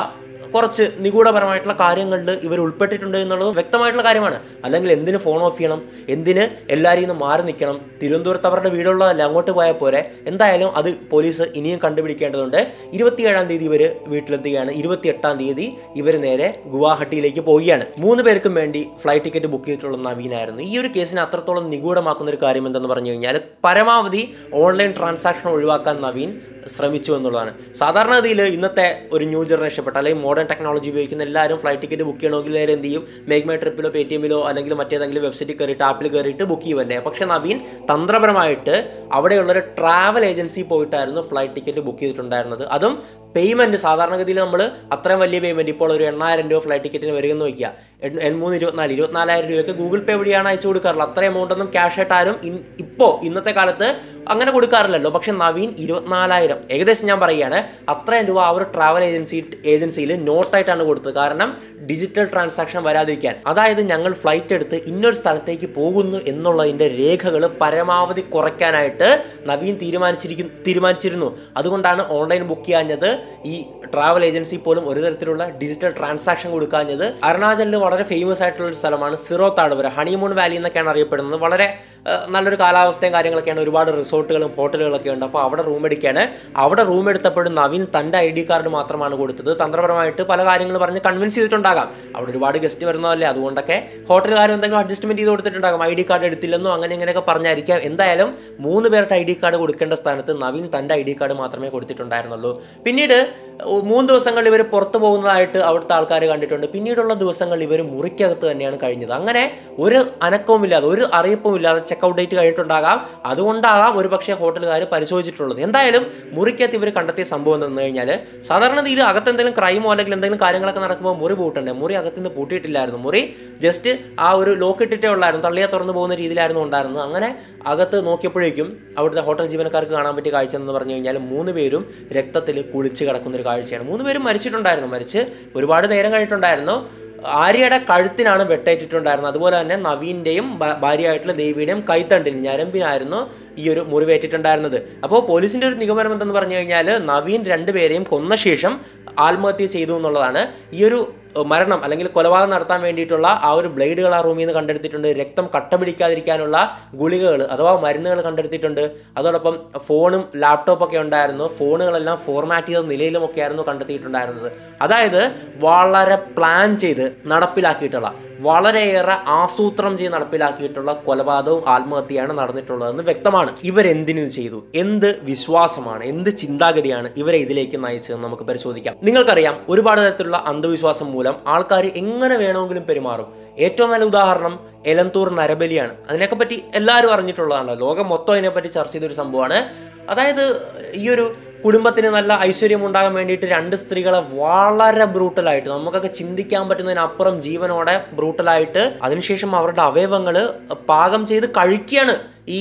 കുറച്ച് നിഗൂഢപരമായിട്ടുള്ള കാര്യങ്ങളിൽ ഇവർ ഉൾപ്പെട്ടിട്ടുണ്ട് എന്നുള്ളതും വ്യക്തമായിട്ടുള്ള കാര്യമാണ് അല്ലെങ്കിൽ എന്തിന് ഫോൺ ഓഫ് ചെയ്യണം എന്തിന് എല്ലാവരും നിന്ന് മാറി നിൽക്കണം തിരുവനന്തപുരത്ത് അവരുടെ വീടുള്ളതല്ല അങ്ങോട്ട് പോയാൽ പോരെ എന്തായാലും അത് പോലീസ് ഇനിയും കണ്ടുപിടിക്കേണ്ടതുണ്ട് ഇരുപത്തിയേഴാം തീയതി ഇവർ വീട്ടിലെത്തുകയാണ് ഇരുപത്തിയെട്ടാം തീയതി ഇവർ നേരെ ഗുവാഹട്ടിയിലേക്ക് പോവുകയാണ് മൂന്ന് പേർക്കും വേണ്ടി ഫ്ലൈറ്റ് ടിക്കറ്റ് ബുക്ക് ചെയ്തിട്ടുള്ള നവീനായിരുന്നു ഈ ഒരു കേസിനെ അത്രത്തോളം നിഗൂഢമാക്കുന്ന ഒരു കാര്യം എന്തെന്ന് പറഞ്ഞു കഴിഞ്ഞാൽ പരമാവധി ഓൺലൈൻ ട്രാൻസാക്ഷൻ ഒഴിവാക്കാൻ നവീൻ ശ്രമിച്ചു എന്നുള്ളതാണ് സാധാരണഗതിയിൽ ഇന്നത്തെ ഒരു ന്യൂ പെട്ട അല്ലെങ്കിൽ മോഡേൺ ടെക്നോളജി ഉപയോഗിക്കുന്ന എല്ലാവരും ഫ്ലൈറ്റ് ടിക്കറ്റ് ബുക്ക് ചെയ്യണമെങ്കിൽ നേരെ എന്ത് ചെയ്യും മേക്ക് മൈ ട്രിപ്പിലോ പേ ടി എമ്മിലോ അല്ലെങ്കിൽ മറ്റേതെങ്കിലും വെബ്സൈറ്റിൽ കയറിയിട്ട് ആപ്പിൽ കയറിയിട്ട് ബുക്ക് ചെയ്യുമല്ലേ പക്ഷേ നവീൻ തന്ത്രപരമായിട്ട് അവിടെയുള്ളൊരു ട്രാവൽ ഏജൻസി പോയിട്ടായിരുന്നു ഫ്ലൈറ്റ് ടിക്കറ്റ് ബുക്ക് ചെയ്തിട്ടുണ്ടായിരുന്നത് അതും പേയ്മെൻറ്റ് സാധാരണഗതിയിൽ നമ്മൾ അത്രയും വലിയ പേയ്മെൻറ്റ് ഇപ്പോൾ ഒരു എണ്ണായിരം രൂപ ഫ്ലൈറ്റ് ടിക്കറ്റിന് വരുമെന്ന് വയ്ക്കുക എൺമൂന്ന് ഇരുപത്തിനാല് ഇരുപത്തിനാലായിരം രൂപയൊക്കെ ഗൂഗിൾ പേ വഴിയാണ് അയച്ചു കൊടുക്കാറുള്ളത് അത്രയും എമൗണ്ടൊന്നും ക്യാഷ് ആയിട്ട് ആരും ഇപ്പോൾ ഇന്നത്തെ കാലത്ത് അങ്ങനെ കൊടുക്കാറില്ലല്ലോ പക്ഷെ നവീൻ ഇരുപത്തിനാലായിരം ഏകദേശം ഞാൻ പറയുകയാണ് അത്രയും രൂപ ആ ഒരു ട്രാവൽ ഏജൻസി ഏജൻസിയിൽ നോട്ടായിട്ടാണ് കൊടുത്തത് കാരണം ഡിജിറ്റൽ ട്രാൻസാക്ഷൻ വരാതിരിക്കാൻ അതായത് ഞങ്ങൾ ഫ്ലൈറ്റ് എടുത്ത് ഇന്നൊരു സ്ഥലത്തേക്ക് പോകുന്നു എന്നുള്ളതിൻ്റെ രേഖകൾ പരമാവധി കുറയ്ക്കാനായിട്ട് നവീൻ തീരുമാനിച്ചിരിക്കുന്നു തീരുമാനിച്ചിരുന്നു അതുകൊണ്ടാണ് ഓൺലൈൻ ബുക്ക് ചെയ്യാഞ്ഞത് ഈ ട്രാവൽ ഏജൻസി പോലും ഒരു തരത്തിലുള്ള ഡിജിറ്റൽ ട്രാൻസാക്ഷൻ കൊടുക്കാഞ്ഞത് അരുണാചലിൽ വളരെ ഫേമസ് ആയിട്ടുള്ള ഒരു സ്ഥലമാണ് സിറോ താഴ്വര ഹണിമൂൺ വാലി എന്നൊക്കെയാണ് അറിയപ്പെടുന്നത് വളരെ നല്ലൊരു കാലാവസ്ഥയും കാര്യങ്ങളൊക്കെയാണ് ഒരുപാട് റിസോർട്ടുകളും ഹോട്ടലുകളൊക്കെ ഉണ്ട് അപ്പോൾ അവിടെ റൂം എടുക്കുകയാണ് അവിടെ റൂം എടുത്തപ്പോഴും നവീൻ തൻ്റെ ഐ ഡി കാർഡ് മാത്രമാണ് കൊടുത്തത് തന്ത്രപരമായിട്ട് പല കാര്യങ്ങൾ പറഞ്ഞ് കൺവിൻസ് ചെയ്തിട്ടുണ്ടാകാം അവിടെ ഒരുപാട് ഗസ്റ്റ് വരുന്നതല്ലേ അതുകൊണ്ടൊക്കെ ഹോട്ടലുകാർ എന്തെങ്കിലും അഡ്ജസ്റ്റ്മെൻറ്റ് ചെയ്ത് കൊടുത്തിട്ടുണ്ടാകും ഐ ഡി കാർഡ് എടുത്തില്ലെന്നോ അങ്ങനെ ഇങ്ങനെയൊക്കെ പറഞ്ഞായിരിക്കാം എന്തായാലും മൂന്ന് പേർക്ക് ഐ ഡി കാർഡ് കൊടുക്കേണ്ട സ്ഥാനത്ത് നവീൻ തൻ്റെ ഐ ഡി കാർഡ് മാത്രമേ കൊടുത്തിട്ടുണ്ടായിരുന്നുള്ളൂ പിന്നീട് മൂന്ന് ദിവസങ്ങളിൽ ഇവർ പുറത്തു പോകുന്നതായിട്ട് അവിടുത്തെ ആൾക്കാർ കണ്ടിട്ടുണ്ട് പിന്നീടുള്ള ദിവസങ്ങൾ ഇവർ മുറിക്കകത്ത് തന്നെയാണ് കഴിഞ്ഞത് അങ്ങനെ ഒരു അനക്കവും ഇല്ലാതെ ഒരു അറിയിപ്പും ഇല്ലാതെ ചെക്കൗട്ട് ഡേറ്റ് കഴിഞ്ഞിട്ടുണ്ടാകാം അതുകൊണ്ടാകാം ഒരു പക്ഷേ ഹോട്ടലുകാർ പരിശോധിച്ചിട്ടുള്ളത് എന്തായാലും മുറിക്കകത്ത് ഇവർ കണ്ടെത്തിയ സംഭവം എന്ന് കഴിഞ്ഞാൽ സാധാരണ ഇതിൽ അകത്ത് എന്തെങ്കിലും ക്രൈമോ അല്ലെങ്കിൽ എന്തെങ്കിലും കാര്യങ്ങളൊക്കെ നടക്കുമ്പോൾ മുറി പൂട്ടണ്ടേ മുറി അകത്ത് നിന്ന് പൂട്ടിയിട്ടില്ലായിരുന്നു മുറി ജസ്റ്റ് ആ ഒരു ലോക്ക് ഇട്ടിട്ടേ ഉള്ളായിരുന്നു തള്ളിയെ തുറന്നു പോകുന്ന രീതിയിലായിരുന്നു ഉണ്ടായിരുന്നത് അങ്ങനെ അകത്ത് നോക്കിയപ്പോഴേക്കും അവിടുത്തെ ഹോട്ടൽ ജീവനക്കാർക്ക് കാണാൻ പറ്റിയ കാഴ്ച എന്ന് പറഞ്ഞു കഴിഞ്ഞാൽ മൂന്ന് പേരും രക്തത്തിൽ കുളിച്ച് കിടക്കുന്ന ഒരു കാഴ്ചയാണ് മൂന്ന് പേരും മരിച്ചിട്ടുണ്ടായിരുന്നു മരിച്ച് ഒരുപാട് നേരം കഴിഞ്ഞിട്ടുണ്ടായിരുന്നു ആര്യയുടെ കഴുത്തിനാണ് വെട്ടേറ്റിട്ടുണ്ടായിരുന്നത് അതുപോലെ തന്നെ നവീൻ്റെയും ഭാര്യയായിട്ടുള്ള ദേവിയുടെയും കൈത്തണ്ടിന് ഞരമ്പിനായിരുന്നു ഈ ഒരു മുറിവേറ്റിട്ടുണ്ടായിരുന്നത് അപ്പോൾ പോലീസിൻ്റെ ഒരു നിഗമനം എന്തെന്ന് പറഞ്ഞു കഴിഞ്ഞാൽ നവീൻ രണ്ടുപേരെയും കൊന്ന ശേഷം ആത്മഹത്യ ചെയ്തു എന്നുള്ളതാണ് ഈ ഒരു മരണം അല്ലെങ്കിൽ കൊലപാതകം നടത്താൻ വേണ്ടിയിട്ടുള്ള ആ ഒരു ബ്ലേഡുകൾ ആ റൂമിൽ നിന്ന് കണ്ടെടുത്തിട്ടുണ്ട് രക്തം കട്ട പിടിക്കാതിരിക്കാനുള്ള ഗുളികകൾ അഥവാ മരുന്നുകൾ കണ്ടെടുത്തിട്ടുണ്ട് അതോടൊപ്പം ഫോണും ലാപ്ടോപ്പൊക്കെ ഉണ്ടായിരുന്നു ഫോണുകളെല്ലാം ഫോർമാറ്റ് ചെയ്ത നിലയിലുമൊക്കെ ആയിരുന്നു കണ്ടെത്തിയിട്ടുണ്ടായിരുന്നത് അതായത് വളരെ പ്ലാൻ ചെയ്ത് നടപ്പിലാക്കിയിട്ടുള്ള വളരെയേറെ ആസൂത്രണം ചെയ്ത് നടപ്പിലാക്കിയിട്ടുള്ള കൊലപാതകവും ആത്മഹത്യയാണ് നടന്നിട്ടുള്ളതെന്ന് വ്യക്തമാണ് ഇവരെന്തിനു ചെയ്തു എന്ത് വിശ്വാസമാണ് എന്ത് ചിന്താഗതിയാണ് ഇവരെ ഇതിലേക്ക് നയിച്ചതെന്ന് നമുക്ക് പരിശോധിക്കാം നിങ്ങൾക്കറിയാം ഒരുപാട് തരത്തിലുള്ള അന്ധവിശ്വാസം മൂലം മൂലം ആൾക്കാർ എങ്ങനെ വേണമെങ്കിലും പെരുമാറും ഏറ്റവും നല്ല ഉദാഹരണം എലന്തൂർ നരബലിയാണ് അതിനെയൊക്കെ പറ്റി എല്ലാവരും അറിഞ്ഞിട്ടുള്ളതാണ് ലോകം മൊത്തം അതിനെപ്പറ്റി ചർച്ച ചെയ്തൊരു സംഭവമാണ് അതായത് ഈ ഒരു കുടുംബത്തിന് നല്ല ഐശ്വര്യം ഉണ്ടാകാൻ വേണ്ടിയിട്ട് രണ്ട് സ്ത്രീകളെ വളരെ ബ്രൂട്ടലായിട്ട് നമുക്കൊക്കെ ചിന്തിക്കാൻ പറ്റുന്നതിനപ്പുറം ജീവനോടെ ബ്രൂട്ടലായിട്ട് അതിനുശേഷം അവരുടെ അവയവങ്ങൾ പാകം ചെയ്ത് കഴിക്കുകയാണ് ഈ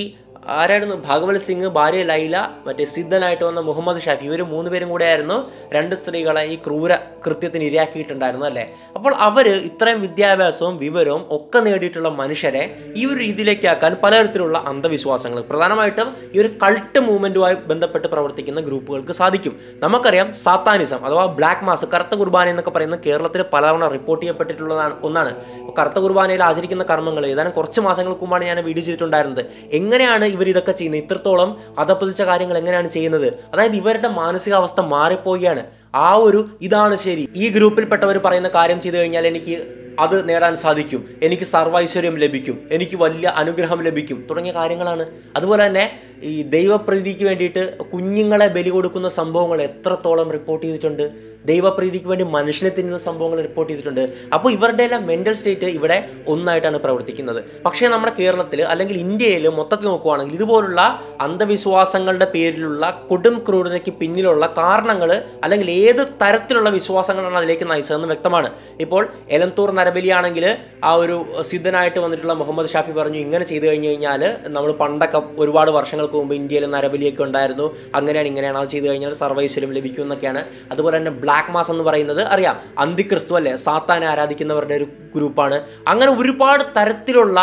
ആരായിരുന്നു ഭഗവത് സിംഗ് ഭാര്യ ലൈല മറ്റേ സിദ്ധനായിട്ട് വന്ന മുഹമ്മദ് ഷാഫി ഇവർ മൂന്ന് പേരും ആയിരുന്നു രണ്ട് സ്ത്രീകളെ ഈ ക്രൂര കൃത്യത്തിന് ഇരയാക്കിയിട്ടുണ്ടായിരുന്നു അല്ലേ അപ്പോൾ അവർ ഇത്രയും വിദ്യാഭ്യാസവും വിവരവും ഒക്കെ നേടിയിട്ടുള്ള മനുഷ്യരെ ഈ ഒരു രീതിയിലേക്കാക്കാൻ പലതരത്തിലുള്ള അന്ധവിശ്വാസങ്ങൾ പ്രധാനമായിട്ടും ഈ ഒരു കൾട്ട് മൂവ്മെൻറ്റുമായി ബന്ധപ്പെട്ട് പ്രവർത്തിക്കുന്ന ഗ്രൂപ്പുകൾക്ക് സാധിക്കും നമുക്കറിയാം സാത്താനിസം അഥവാ ബ്ലാക്ക് മാസ് കറുത്ത കുർബാന എന്നൊക്കെ പറയുന്ന കേരളത്തിൽ പലതവണ റിപ്പോർട്ട് ചെയ്യപ്പെട്ടിട്ടുള്ളതാണ് ഒന്നാണ് കറുത്ത കുർബാനയിൽ ആചരിക്കുന്ന കർമ്മങ്ങൾ ഏതാനും കുറച്ച് മാസങ്ങൾക്ക് മുമ്പാണ് ഞാൻ വീഡിയോ ചെയ്തിട്ടുണ്ടായിരുന്നത് എങ്ങനെയാണ് ഇവർ ഇതൊക്കെ ചെയ്യുന്നത് ഇത്രത്തോളം അതപ്പതിച്ച കാര്യങ്ങൾ എങ്ങനെയാണ് ചെയ്യുന്നത് അതായത് ഇവരുടെ മാനസികാവസ്ഥ മാറിപ്പോവുകയാണ് ആ ഒരു ഇതാണ് ശരി ഈ ഗ്രൂപ്പിൽപ്പെട്ടവർ പറയുന്ന കാര്യം ചെയ്തു കഴിഞ്ഞാൽ എനിക്ക് അത് നേടാൻ സാധിക്കും എനിക്ക് സർവൈശ്വര്യം ലഭിക്കും എനിക്ക് വലിയ അനുഗ്രഹം ലഭിക്കും തുടങ്ങിയ കാര്യങ്ങളാണ് അതുപോലെ തന്നെ ഈ ദൈവപ്രീതിക്ക് വേണ്ടിയിട്ട് കുഞ്ഞുങ്ങളെ ബലി കൊടുക്കുന്ന സംഭവങ്ങൾ എത്രത്തോളം റിപ്പോർട്ട് ചെയ്തിട്ടുണ്ട് ദൈവപ്രീതിക്ക് വേണ്ടി മനുഷ്യനെ തിന്നുന്ന സംഭവങ്ങൾ റിപ്പോർട്ട് ചെയ്തിട്ടുണ്ട് അപ്പോൾ ഇവരുടെ എല്ലാം മെൻ്റൽ സ്റ്റേറ്റ് ഇവിടെ ഒന്നായിട്ടാണ് പ്രവർത്തിക്കുന്നത് പക്ഷേ നമ്മുടെ കേരളത്തിൽ അല്ലെങ്കിൽ ഇന്ത്യയിൽ മൊത്തത്തിൽ നോക്കുവാണെങ്കിൽ ഇതുപോലുള്ള അന്ധവിശ്വാസങ്ങളുടെ പേരിലുള്ള കൊടും ക്രൂരതയ്ക്ക് പിന്നിലുള്ള കാരണങ്ങൾ അല്ലെങ്കിൽ ഏത് തരത്തിലുള്ള വിശ്വാസങ്ങളാണ് അതിലേക്ക് നയിച്ചതെന്ന് വ്യക്തമാണ് ഇപ്പോൾ എലന്തൂർ നരബലിയാണെങ്കിൽ ആ ഒരു സിദ്ധനായിട്ട് വന്നിട്ടുള്ള മുഹമ്മദ് ഷാഫി പറഞ്ഞു ഇങ്ങനെ ചെയ്തു കഴിഞ്ഞു കഴിഞ്ഞാൽ നമ്മൾ പണ്ടൊക്കെ ഒരുപാട് വർഷങ്ങൾക്ക് മുമ്പ് ഇന്ത്യയിൽ നരബലിയൊക്കെ ഉണ്ടായിരുന്നു അങ്ങനെയാണ് ഇങ്ങനെയാണ് അത് ചെയ്തു കഴിഞ്ഞാൽ സർവൈസിലും ലഭിക്കും എന്നൊക്കെയാണ് അതുപോലെ തന്നെ ബ്ലാക്ക് മാസ് എന്ന് പറയുന്നത് അറിയാം അന്തിക്രിസ്തു അല്ലേ സാത്താൻ ആരാധിക്കുന്നവരുടെ ഒരു ഗ്രൂപ്പാണ് അങ്ങനെ ഒരുപാട് തരത്തിലുള്ള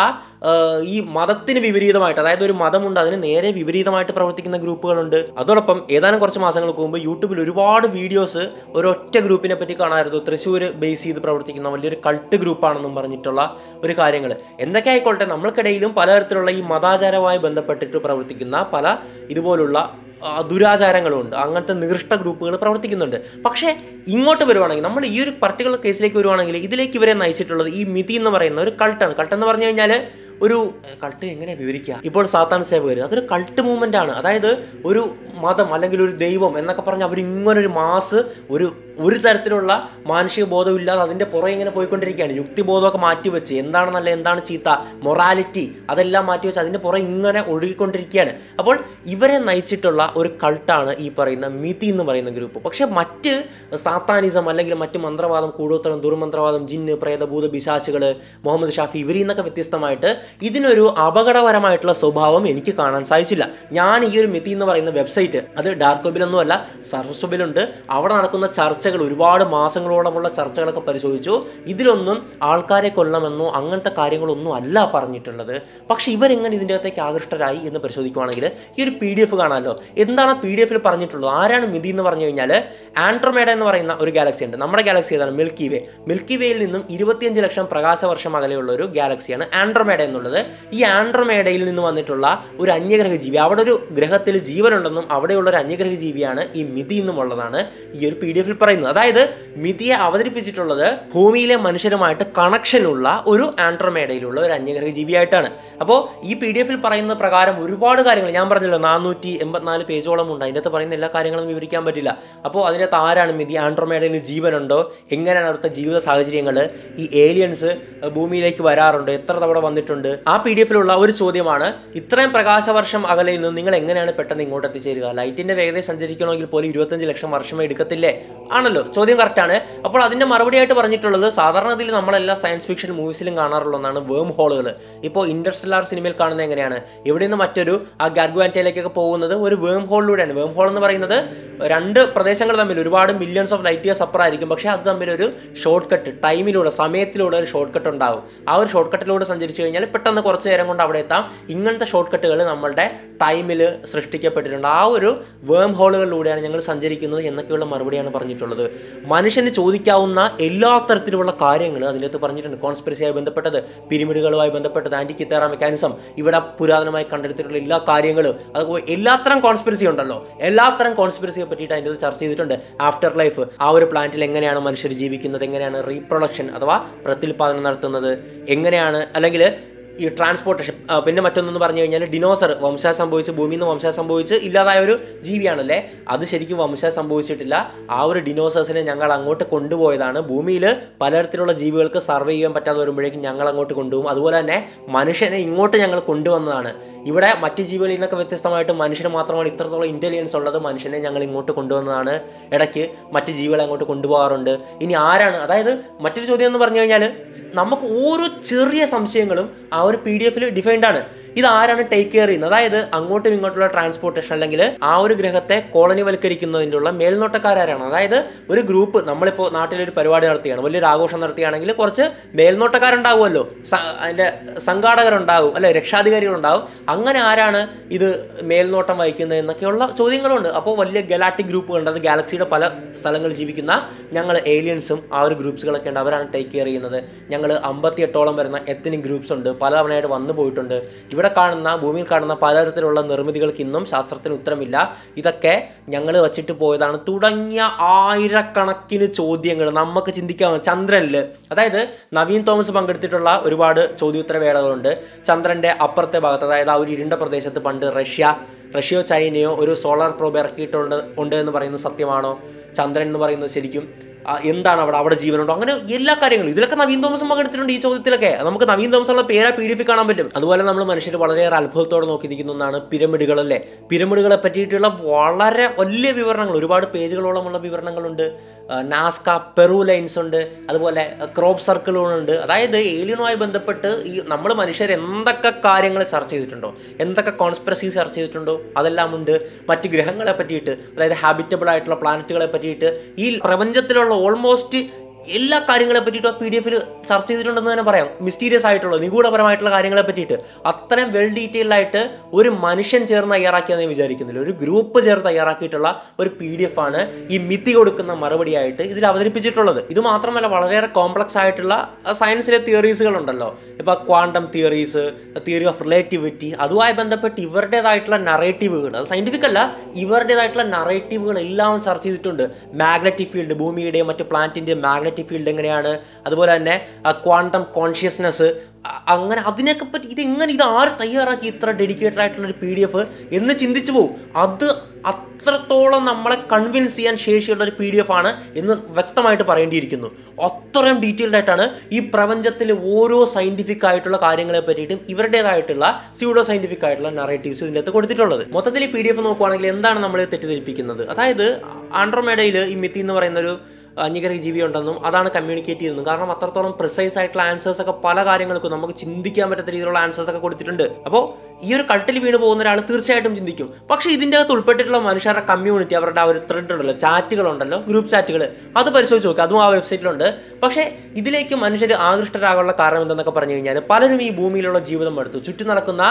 ഈ മതത്തിന് വിപരീതമായിട്ട് അതായത് ഒരു മതമുണ്ട് അതിന് നേരെ വിപരീതമായിട്ട് പ്രവർത്തിക്കുന്ന ഗ്രൂപ്പുകളുണ്ട് അതോടൊപ്പം ഏതാനും കുറച്ച് മാസങ്ങൾക്ക് മുമ്പ് യൂട്യൂബിൽ ഒരുപാട് വീഡിയോസ് ഒരൊറ്റ ഗ്രൂപ്പിനെ പറ്റി കാണാമായിരുന്നു തൃശ്ശൂർ ബേസ് ചെയ്ത് പ്രവർത്തിക്കുന്ന വലിയൊരു കൾട്ട് ഗ്രൂപ്പാണെന്നും പറഞ്ഞിട്ടുള്ള ഒരു കാര്യങ്ങൾ എന്തൊക്കെ ആയിക്കോട്ടെ നമ്മൾക്കിടയിലും പലതരത്തിലുള്ള ഈ മതാചാരവുമായി ബന്ധപ്പെട്ടിട്ട് പ്രവർത്തിക്കുന്ന പല ഇതുപോലുള്ള ദുരാചാരങ്ങളുണ്ട് അങ്ങനത്തെ നികൃഷ്ട ഗ്രൂപ്പുകൾ പ്രവർത്തിക്കുന്നുണ്ട് പക്ഷേ ഇങ്ങോട്ട് വരുവാണെങ്കിൽ നമ്മൾ ഈ ഒരു പർട്ടിക്കുലർ കേസിലേക്ക് വരുവാണെങ്കിൽ ഇതിലേക്ക് ഇവരെ നയിച്ചിട്ടുള്ളത് ഈ മിതി എന്ന് പറയുന്ന ഒരു കൾട്ടാണ് കൾട്ട് എന്ന് പറഞ്ഞു കഴിഞ്ഞാൽ ഒരു കൾട്ട് എങ്ങനെ വിവരിക്കുക ഇപ്പോൾ സാത്താൻ സേവകർ അതൊരു കൾട്ട് മൂവ്മെൻ്റ് ആണ് അതായത് ഒരു മതം അല്ലെങ്കിൽ ഒരു ദൈവം എന്നൊക്കെ പറഞ്ഞ് അവരിങ്ങനൊരു മാസ് ഒരു ഒരു തരത്തിലുള്ള മാനുഷിക ബോധം ഇല്ലാതെ അതിൻ്റെ പുറകെ ഇങ്ങനെ പോയിക്കൊണ്ടിരിക്കുകയാണ് യുക്തിബോധമൊക്കെ മാറ്റിവെച്ച് എന്താണ് നല്ല എന്താണ് ചീത്ത മൊറാലിറ്റി അതെല്ലാം മാറ്റിവെച്ച് അതിൻ്റെ പുറകെ ഇങ്ങനെ ഒഴുകിക്കൊണ്ടിരിക്കുകയാണ് അപ്പോൾ ഇവരെ നയിച്ചിട്ടുള്ള ഒരു കൾട്ടാണ് ഈ പറയുന്ന മിതി എന്ന് പറയുന്ന ഗ്രൂപ്പ് പക്ഷേ മറ്റ് സാത്താനിസം അല്ലെങ്കിൽ മറ്റ് മന്ത്രവാദം കൂടുതലും ദുർമന്ത്രവാദം ജിന്ന് പ്രേതഭൂത ബിശാശുകൾ മുഹമ്മദ് ഷാഫി ഇവരിൽ നിന്നൊക്കെ വ്യത്യസ്തമായിട്ട് ഇതിനൊരു അപകടപരമായിട്ടുള്ള സ്വഭാവം എനിക്ക് കാണാൻ സാധിച്ചില്ല ഞാൻ ഈ ഒരു മിതി എന്ന് പറയുന്ന വെബ്സൈറ്റ് അത് ഡാർക്ക് വെബിലൊന്നുമല്ല സർവസ്വബിലുണ്ട് വെബിലുണ്ട് അവിടെ നടക്കുന്ന ചർച്ച ചർച്ചകൾ ഒരുപാട് മാസങ്ങളോളമുള്ള ചർച്ചകളൊക്കെ പരിശോധിച്ചു ഇതിലൊന്നും ആൾക്കാരെ കൊല്ലണമെന്നോ അങ്ങനത്തെ കാര്യങ്ങളൊന്നും അല്ല പറഞ്ഞിട്ടുള്ളത് പക്ഷേ ഇവരെങ്ങനെ ഇതിൻ്റെ അകത്തേക്ക് ആകൃഷ്ടരായി എന്ന് പരിശോധിക്കുവാണെങ്കിൽ ഈ ഒരു പി ഡി എഫ് കാണാമല്ലോ എന്താണ് പി ഡി എഫിൽ പറഞ്ഞിട്ടുള്ളത് ആരാണ് മിതി എന്ന് പറഞ്ഞു കഴിഞ്ഞാൽ ആൻഡ്രോമേഡ എന്ന് പറയുന്ന ഒരു ഗാലക്സി ഉണ്ട് നമ്മുടെ ഗാലക്സി ഏതാണ് മിൽക്കി വേ മിൽക്കി വേയിൽ നിന്നും ഇരുപത്തിയഞ്ച് ലക്ഷം പ്രകാശ വർഷം അകലെയുള്ള ഒരു ഗാലക്സിയാണ് ആൻഡ്രോമേഡ എന്നുള്ളത് ഈ ആൻഡ്രോമേഡയിൽ നിന്ന് വന്നിട്ടുള്ള ഒരു അന്യഗ്രഹ ജീവി അവിടെ ഒരു ഗ്രഹത്തിൽ ജീവനുണ്ടെന്നും അവിടെയുള്ള ഒരു അന്യഗ്രഹ ജീവിയാണ് ഈ മിതി എന്നുമുള്ളതാണ് ഈ ഒരു പി ഡി എഫിൽ പറയുന്നത് പറയുന്നത് അതായത് മിതിയെ അവതരിപ്പിച്ചിട്ടുള്ളത് ഭൂമിയിലെ മനുഷ്യരുമായിട്ട് കണക്ഷനുള്ള ഒരു ആൻഡ്രമേഡയിലുള്ള ഒരു അന്യഗ്രഹ ജീവിയായിട്ടാണ് അപ്പോൾ ഈ പി ഡി എഫിൽ പറയുന്ന പ്രകാരം ഒരുപാട് കാര്യങ്ങൾ ഞാൻ പറഞ്ഞല്ലോ നാനൂറ്റി എൺപത്തിനാല് പേജോളം ഉണ്ട് അതിൻ്റെ അകത്ത് പറയുന്ന എല്ലാ കാര്യങ്ങളും വിവരിക്കാൻ പറ്റില്ല അപ്പോൾ അതിൻ്റെ അകത്ത് ആരാണ് മിതി ആൻഡ്രമേഡയിൽ ജീവനുണ്ടോ എങ്ങനെയാണ് അവിടുത്തെ ജീവിത സാഹചര്യങ്ങൾ ഈ ഏലിയൻസ് ഭൂമിയിലേക്ക് വരാറുണ്ട് എത്ര തവണ വന്നിട്ടുണ്ട് ആ പി ഡി എഫിലുള്ള ഒരു ചോദ്യമാണ് ഇത്രയും പ്രകാശവർഷം അകലയിൽ നിന്ന് നിങ്ങൾ എങ്ങനെയാണ് പെട്ടെന്ന് ഇങ്ങോട്ട് എത്തിച്ചേരുക ലൈറ്റിൻ്റെ വേഗതയെ സഞ്ചരിക്കണമെങ്കിൽ പോലും ഇരുപത്തഞ്ച് ലക്ഷം വർഷമേ എടുക്കത്തില്ലേ ആണല്ലോ ചോദ്യം കറക്റ്റാണ് അപ്പോൾ അതിൻ്റെ മറുപടിയായിട്ട് പറഞ്ഞിട്ടുള്ളത് സാധാരണ ഇതിൽ നമ്മളെല്ലാ സയൻസ് ഫിക്ഷൻ മൂവീസിലും കാണാറുള്ള ഒന്നാണ് വേം ഹോളുകൾ ഇപ്പോൾ ഇൻഡർസ്റ്റെല്ലാർ സിനിമയിൽ കാണുന്നത് എങ്ങനെയാണ് ഇവിടെ നിന്ന് മറ്റൊരു ആ ഗർഗുവാൻറ്റയിലേക്കൊക്കെ പോകുന്നത് ഒരു വേം ഹോളിലൂടെയാണ് വേം ഹോൾ എന്ന് പറയുന്നത് രണ്ട് പ്രദേശങ്ങൾ തമ്മിൽ ഒരുപാട് മില്യൺസ് ഓഫ് ലൈറ്റ് ഇയേഴ്സ് ആയിരിക്കും പക്ഷേ അത് തമ്മിൽ ഒരു ഷോർട്ട് കട്ട് ടൈമിലൂടെ സമയത്തിലൂടെ ഒരു ഷോർട്ട് കട്ട് ഉണ്ടാകും ആ ഒരു ഷോർട്ട് കട്ടിലൂടെ സഞ്ചരിച്ചു കഴിഞ്ഞാൽ പെട്ടെന്ന് കുറച്ച് നേരം കൊണ്ട് അവിടെ എത്താം ഇങ്ങനത്തെ ഷോർട്ട് കട്ടുകൾ നമ്മളുടെ ടൈമിൽ സൃഷ്ടിക്കപ്പെട്ടിട്ടുണ്ട് ആ ഒരു വേം ഹോളുകളിലൂടെയാണ് ഞങ്ങൾ സഞ്ചരിക്കുന്നത് എന്നൊക്കെയുള്ള മറുപടിയാണ് പറഞ്ഞിട്ടുള്ളത് പറഞ്ഞിട്ടുള്ളത് മനുഷ്യന് ചോദിക്കാവുന്ന എല്ലാ തരത്തിലുമുള്ള കാര്യങ്ങൾ അതിനകത്ത് പറഞ്ഞിട്ടുണ്ട് കോൺസ്പിറസിയായി ബന്ധപ്പെട്ടത് പിരിമിഡുകളുമായി ബന്ധപ്പെട്ടത് ആൻറ്റി കിത്താറ മെക്കാനിസം ഇവിടെ പുരാതനമായി കണ്ടെടുത്തിട്ടുള്ള എല്ലാ കാര്യങ്ങളും അത് എല്ലാത്തരം കോൺസ്പിറസി ഉണ്ടല്ലോ എല്ലാത്തരം കോൺസ്പിറസിയെ പറ്റിയിട്ട് അതിൻ്റെ ചർച്ച ചെയ്തിട്ടുണ്ട് ആഫ്റ്റർ ലൈഫ് ആ ഒരു പ്ലാന്റിൽ എങ്ങനെയാണ് മനുഷ്യർ ജീവിക്കുന്നത് എങ്ങനെയാണ് റീപ്രൊഡക്ഷൻ അഥവാ പ്രത്യുൽപാദനം നടത്തുന്നത് എങ്ങനെയാണ് അല്ലെങ്കിൽ ഈ ട്രാൻസ്പോർട്ടേഷൻ പിന്നെ മറ്റൊന്നെന്ന് പറഞ്ഞു കഴിഞ്ഞാൽ ഡിനോസർ വംശ സംഭവിച്ച് ഭൂമിയിൽ നിന്ന് വംശ സംഭവിച്ച് ഇല്ലാതായ ഒരു ജീവിയാണല്ലേ അത് ശരിക്കും വംശ സംഭവിച്ചിട്ടില്ല ആ ഒരു ഡിനോസേഴ്സിനെ ഞങ്ങൾ അങ്ങോട്ട് കൊണ്ടുപോയതാണ് ഭൂമിയിൽ പലതരത്തിലുള്ള ജീവികൾക്ക് സർവൈവ് ചെയ്യാൻ പറ്റാതെ വരുമ്പോഴേക്കും ഞങ്ങൾ അങ്ങോട്ട് കൊണ്ടുപോകും അതുപോലെ തന്നെ മനുഷ്യനെ ഇങ്ങോട്ട് ഞങ്ങൾ കൊണ്ടുവന്നതാണ് ഇവിടെ മറ്റ് ജീവികളിൽ നിന്നൊക്കെ വ്യത്യസ്തമായിട്ട് മനുഷ്യന് മാത്രമാണ് ഇത്രത്തോളം ഇൻ്റലിജൻസ് ഉള്ളത് മനുഷ്യനെ ഞങ്ങൾ ഇങ്ങോട്ട് കൊണ്ടുവന്നതാണ് ഇടയ്ക്ക് മറ്റ് ജീവികളെ അങ്ങോട്ട് കൊണ്ടുപോകാറുണ്ട് ഇനി ആരാണ് അതായത് മറ്റൊരു ചോദ്യം എന്ന് പറഞ്ഞു കഴിഞ്ഞാൽ നമുക്ക് ഓരോ ചെറിയ സംശയങ്ങളും ആ ഒരു പി ഡി എഫിൽ ഡിഫൈൻഡ് ആണ് ഇത് ആരാണ് ടേക്ക് കെയർ ചെയ്യുന്നത് അതായത് അങ്ങോട്ടും ഇങ്ങോട്ടുള്ള ട്രാൻസ്പോർട്ടേഷൻ അല്ലെങ്കിൽ ആ ഒരു ഗ്രഹത്തെ കോളനിവൽക്കരിക്കുന്നതിൻ്റെ ഉള്ള മേൽനോട്ടക്കാരാണ് അതായത് ഒരു ഗ്രൂപ്പ് നമ്മളിപ്പോൾ നാട്ടിലൊരു പരിപാടി നടത്തുകയാണ് വലിയൊരു ആഘോഷം നടത്തുകയാണെങ്കിൽ കുറച്ച് മേൽനോട്ടക്കാരുണ്ടാവുമല്ലോ അതിൻ്റെ സംഘാടകരുണ്ടാവും അല്ലെ രക്ഷാധികാരികളുണ്ടാവും അങ്ങനെ ആരാണ് ഇത് മേൽനോട്ടം വഹിക്കുന്നത് എന്നൊക്കെയുള്ള ചോദ്യങ്ങളുണ്ട് അപ്പോൾ വലിയ ഗലാറ്റിക് ഗ്രൂപ്പുകൾ ഉണ്ട് അത് ഗാലക്സിയുടെ പല സ്ഥലങ്ങളിൽ ജീവിക്കുന്ന ഞങ്ങൾ ഏലിയൻസും ആ ഒരു ഗ്രൂപ്പ്സുകളൊക്കെ ഉണ്ട് അവരാണ് ടേക്ക് കെയർ ചെയ്യുന്നത് ഞങ്ങൾ എട്ടോളം വരുന്ന എത്തനിക് ഗ്രൂപ്പ്സ് ഉണ്ട് പല പലതവണയായിട്ട് വന്നു പോയിട്ടുണ്ട് ഇവിടെ കാണുന്ന ഭൂമിയിൽ കാണുന്ന പലതരത്തിലുള്ള നിർമ്മിതികൾക്ക് ഇന്നും ശാസ്ത്രത്തിന് ഉത്തരമില്ല ഇതൊക്കെ ഞങ്ങൾ വച്ചിട്ട് പോയതാണ് തുടങ്ങിയ ആയിരക്കണക്കിന് ചോദ്യങ്ങൾ നമുക്ക് ചിന്തിക്കാൻ ചന്ദ്രനിൽ അതായത് നവീൻ തോമസ് പങ്കെടുത്തിട്ടുള്ള ഒരുപാട് ചോദ്യോത്തര വേളകളുണ്ട് ചന്ദ്രൻ്റെ അപ്പുറത്തെ ഭാഗത്ത് അതായത് ആ ഒരു ഇരുണ്ട പ്രദേശത്ത് പണ്ട് റഷ്യ റഷ്യയോ ചൈനയോ ഒരു സോളാർ പ്രോബ് ഇറക്കിയിട്ടുണ്ട് ഉണ്ട് എന്ന് പറയുന്നത് സത്യമാണോ ചന്ദ്രൻ എന്ന് പറയുന്നത് ശരിക്കും എന്താണ് അവിടെ അവിടെ ജീവനുണ്ടോ അങ്ങനെ എല്ലാ കാര്യങ്ങളും ഇതിലൊക്കെ നവീൻ തോമസും പങ്കെടുത്തിട്ടുണ്ട് ഈ ചോദ്യത്തിലൊക്കെ നമുക്ക് നവീൻ തോമസുള്ള പേരാ പി ഡി കാണാൻ പറ്റും അതുപോലെ നമ്മൾ മനുഷ്യർ വളരെയേറെ അത്ഭുതത്തോടെ നോക്കി നിൽക്കുന്ന ഒന്നാണ് പിരമിഡുകൾ അല്ലേ പിരമിഡുകളെ പറ്റിയിട്ടുള്ള വളരെ വലിയ വിവരണങ്ങൾ ഒരുപാട് പേജുകളോളമുള്ള വിവരണങ്ങളുണ്ട് നാസ്ക പെറു ലൈൻസ് ഉണ്ട് അതുപോലെ ക്രോപ്പ് സർക്കിളുകളുണ്ട് അതായത് ഏലിയനുമായി ബന്ധപ്പെട്ട് ഈ നമ്മൾ മനുഷ്യർ എന്തൊക്കെ കാര്യങ്ങൾ ചർച്ച ചെയ്തിട്ടുണ്ടോ എന്തൊക്കെ കോൺസ്പിറസി ചർച്ച ചെയ്തിട്ടുണ്ടോ അതെല്ലാം ഉണ്ട് മറ്റ് ഗ്രഹങ്ങളെ പറ്റിയിട്ട് അതായത് ഹാബിറ്റബിൾ ആയിട്ടുള്ള പ്ലാനറ്റുകളെ പറ്റിയിട്ട് ഈ പ്രപഞ്ചത്തിലുള്ള ഓൾമോസ്റ്റ് എല്ലാ കാര്യങ്ങളെ പറ്റിയിട്ട് ആ പി ഡി എഫിൽ ചർച്ച ചെയ്തിട്ടുണ്ടെന്ന് തന്നെ പറയാം മിസ്റ്റീരിയസ് ആയിട്ടുള്ള നിഗൂഢപരമായിട്ടുള്ള കാര്യങ്ങളെ പറ്റിയിട്ട് അത്രയും വെൽ ഡീറ്റെയിൽഡ് ആയിട്ട് ഒരു മനുഷ്യൻ ചേർന്ന് തയ്യാറാക്കിയെന്ന് ഞാൻ വിചാരിക്കുന്നില്ല ഒരു ഗ്രൂപ്പ് ചേർന്ന് തയ്യാറാക്കിയിട്ടുള്ള ഒരു പി ഡി എഫ് ആണ് ഈ മിത്തി കൊടുക്കുന്ന മറുപടിയായിട്ട് ഇതിൽ അവതരിപ്പിച്ചിട്ടുള്ളത് ഇത് മാത്രമല്ല വളരെയേറെ കോംപ്ലക്സ് ആയിട്ടുള്ള സയൻസിലെ തിയറീസുകൾ ഉണ്ടല്ലോ ഇപ്പോൾ quantum theories theory of relativity അതുമായി ബന്ധപ്പെട്ട് ഇവരുടേതായിട്ടുള്ള നറേറ്റീവുകൾ അത് സയൻറ്റിഫിക് അല്ല ഇവരുടേതായിട്ടുള്ള നറേറ്റീവുകൾ എല്ലാം ചർച്ച ചെയ്തിട്ടുണ്ട് മാഗ്നറ്റിക് ഫീൽഡ് ഭൂമിയുടെയും മറ്റ് പ്ലാന്റിൻ്റെയും മാഗ്നറ്റിക് മാഗ്നറ്റിക് ഫീൽഡ് എങ്ങനെയാണ് അതുപോലെ തന്നെ ക്വാണ്ടം കോൺഷ്യസ്നെസ് അങ്ങനെ അതിനൊക്കെ പറ്റി ഇതെങ്ങനെ ഇത് ആര് തയ്യാറാക്കി ഇത്ര ഡെഡിക്കേറ്റഡ് ആയിട്ടുള്ള ഒരു പി ഡി എഫ് എന്ന് ചിന്തിച്ചു പോകും അത് അത്രത്തോളം നമ്മളെ കൺവിൻസ് ചെയ്യാൻ ശേഷിയുള്ള ഒരു പി ഡി എഫ് ആണ് എന്ന് വ്യക്തമായിട്ട് പറയേണ്ടിയിരിക്കുന്നു അത്രയും ഡീറ്റെയിൽഡ് ആയിട്ടാണ് ഈ പ്രപഞ്ചത്തിൽ ഓരോ സയൻറ്റിഫിക് ആയിട്ടുള്ള കാര്യങ്ങളെ പറ്റിയിട്ടും ഇവരുടേതായിട്ടുള്ള സ്യൂഡോ സയൻറ്റിഫിക് ആയിട്ടുള്ള നറേറ്റീവ്സ് ഇതിനകത്ത് കൊടുത്തിട്ടുള്ളത് മൊത്തത്തിൽ ഈ പി ഡി എഫ് നോക്കുവാണെങ്കിൽ എന്താണ് നമ്മൾ തെറ്റിദ്ധരിപ്പിക്കുന്നത് അതായത് ആൻഡ്രോമേഡയിൽ ഈ മിത്തി എന്ന് പറയുന്നൊരു ഉണ്ടെന്നും അതാണ് കമ്മ്യൂണിക്കേറ്റ് ചെയ്യുന്നത് കാരണം അത്രത്തോളം പ്രിസൈസ് ആയിട്ടുള്ള ആൻസേഴ്സ് ഒക്കെ പല കാര്യങ്ങൾക്കും നമുക്ക് ചിന്തിക്കാൻ പറ്റാത്ത രീതിയിലുള്ള ആൻസേഴ്സ് ഒക്കെ കൊടുത്തിട്ടുണ്ട് അപ്പോൾ ഈ ഒരു കട്ടിൽ വീണ് പോകുന്ന ഒരാൾ തീർച്ചയായിട്ടും ചിന്തിക്കും പക്ഷേ ഇതിൻ്റെ അകത്ത് ഉൾപ്പെട്ടിട്ടുള്ള മനുഷ്യരുടെ കമ്മ്യൂണിറ്റി അവരുടെ ആ ഒരു ത്രെഡ് ഉണ്ടല്ലോ ചാറ്റുകളുണ്ടല്ലോ ഗ്രൂപ്പ് ചാറ്റുകൾ അത് പരിശോധിച്ച് നോക്കുക അതും ആ വെബ്സൈറ്റിലുണ്ട് പക്ഷേ ഇതിലേക്ക് മനുഷ്യർ ആകൃഷ്ടരാകാനുള്ള കാരണം എന്തെന്നൊക്കെ പറഞ്ഞു കഴിഞ്ഞാൽ പലരും ഈ ഭൂമിയിലുള്ള ജീവിതം എടുത്തു ചുറ്റി നടക്കുന്ന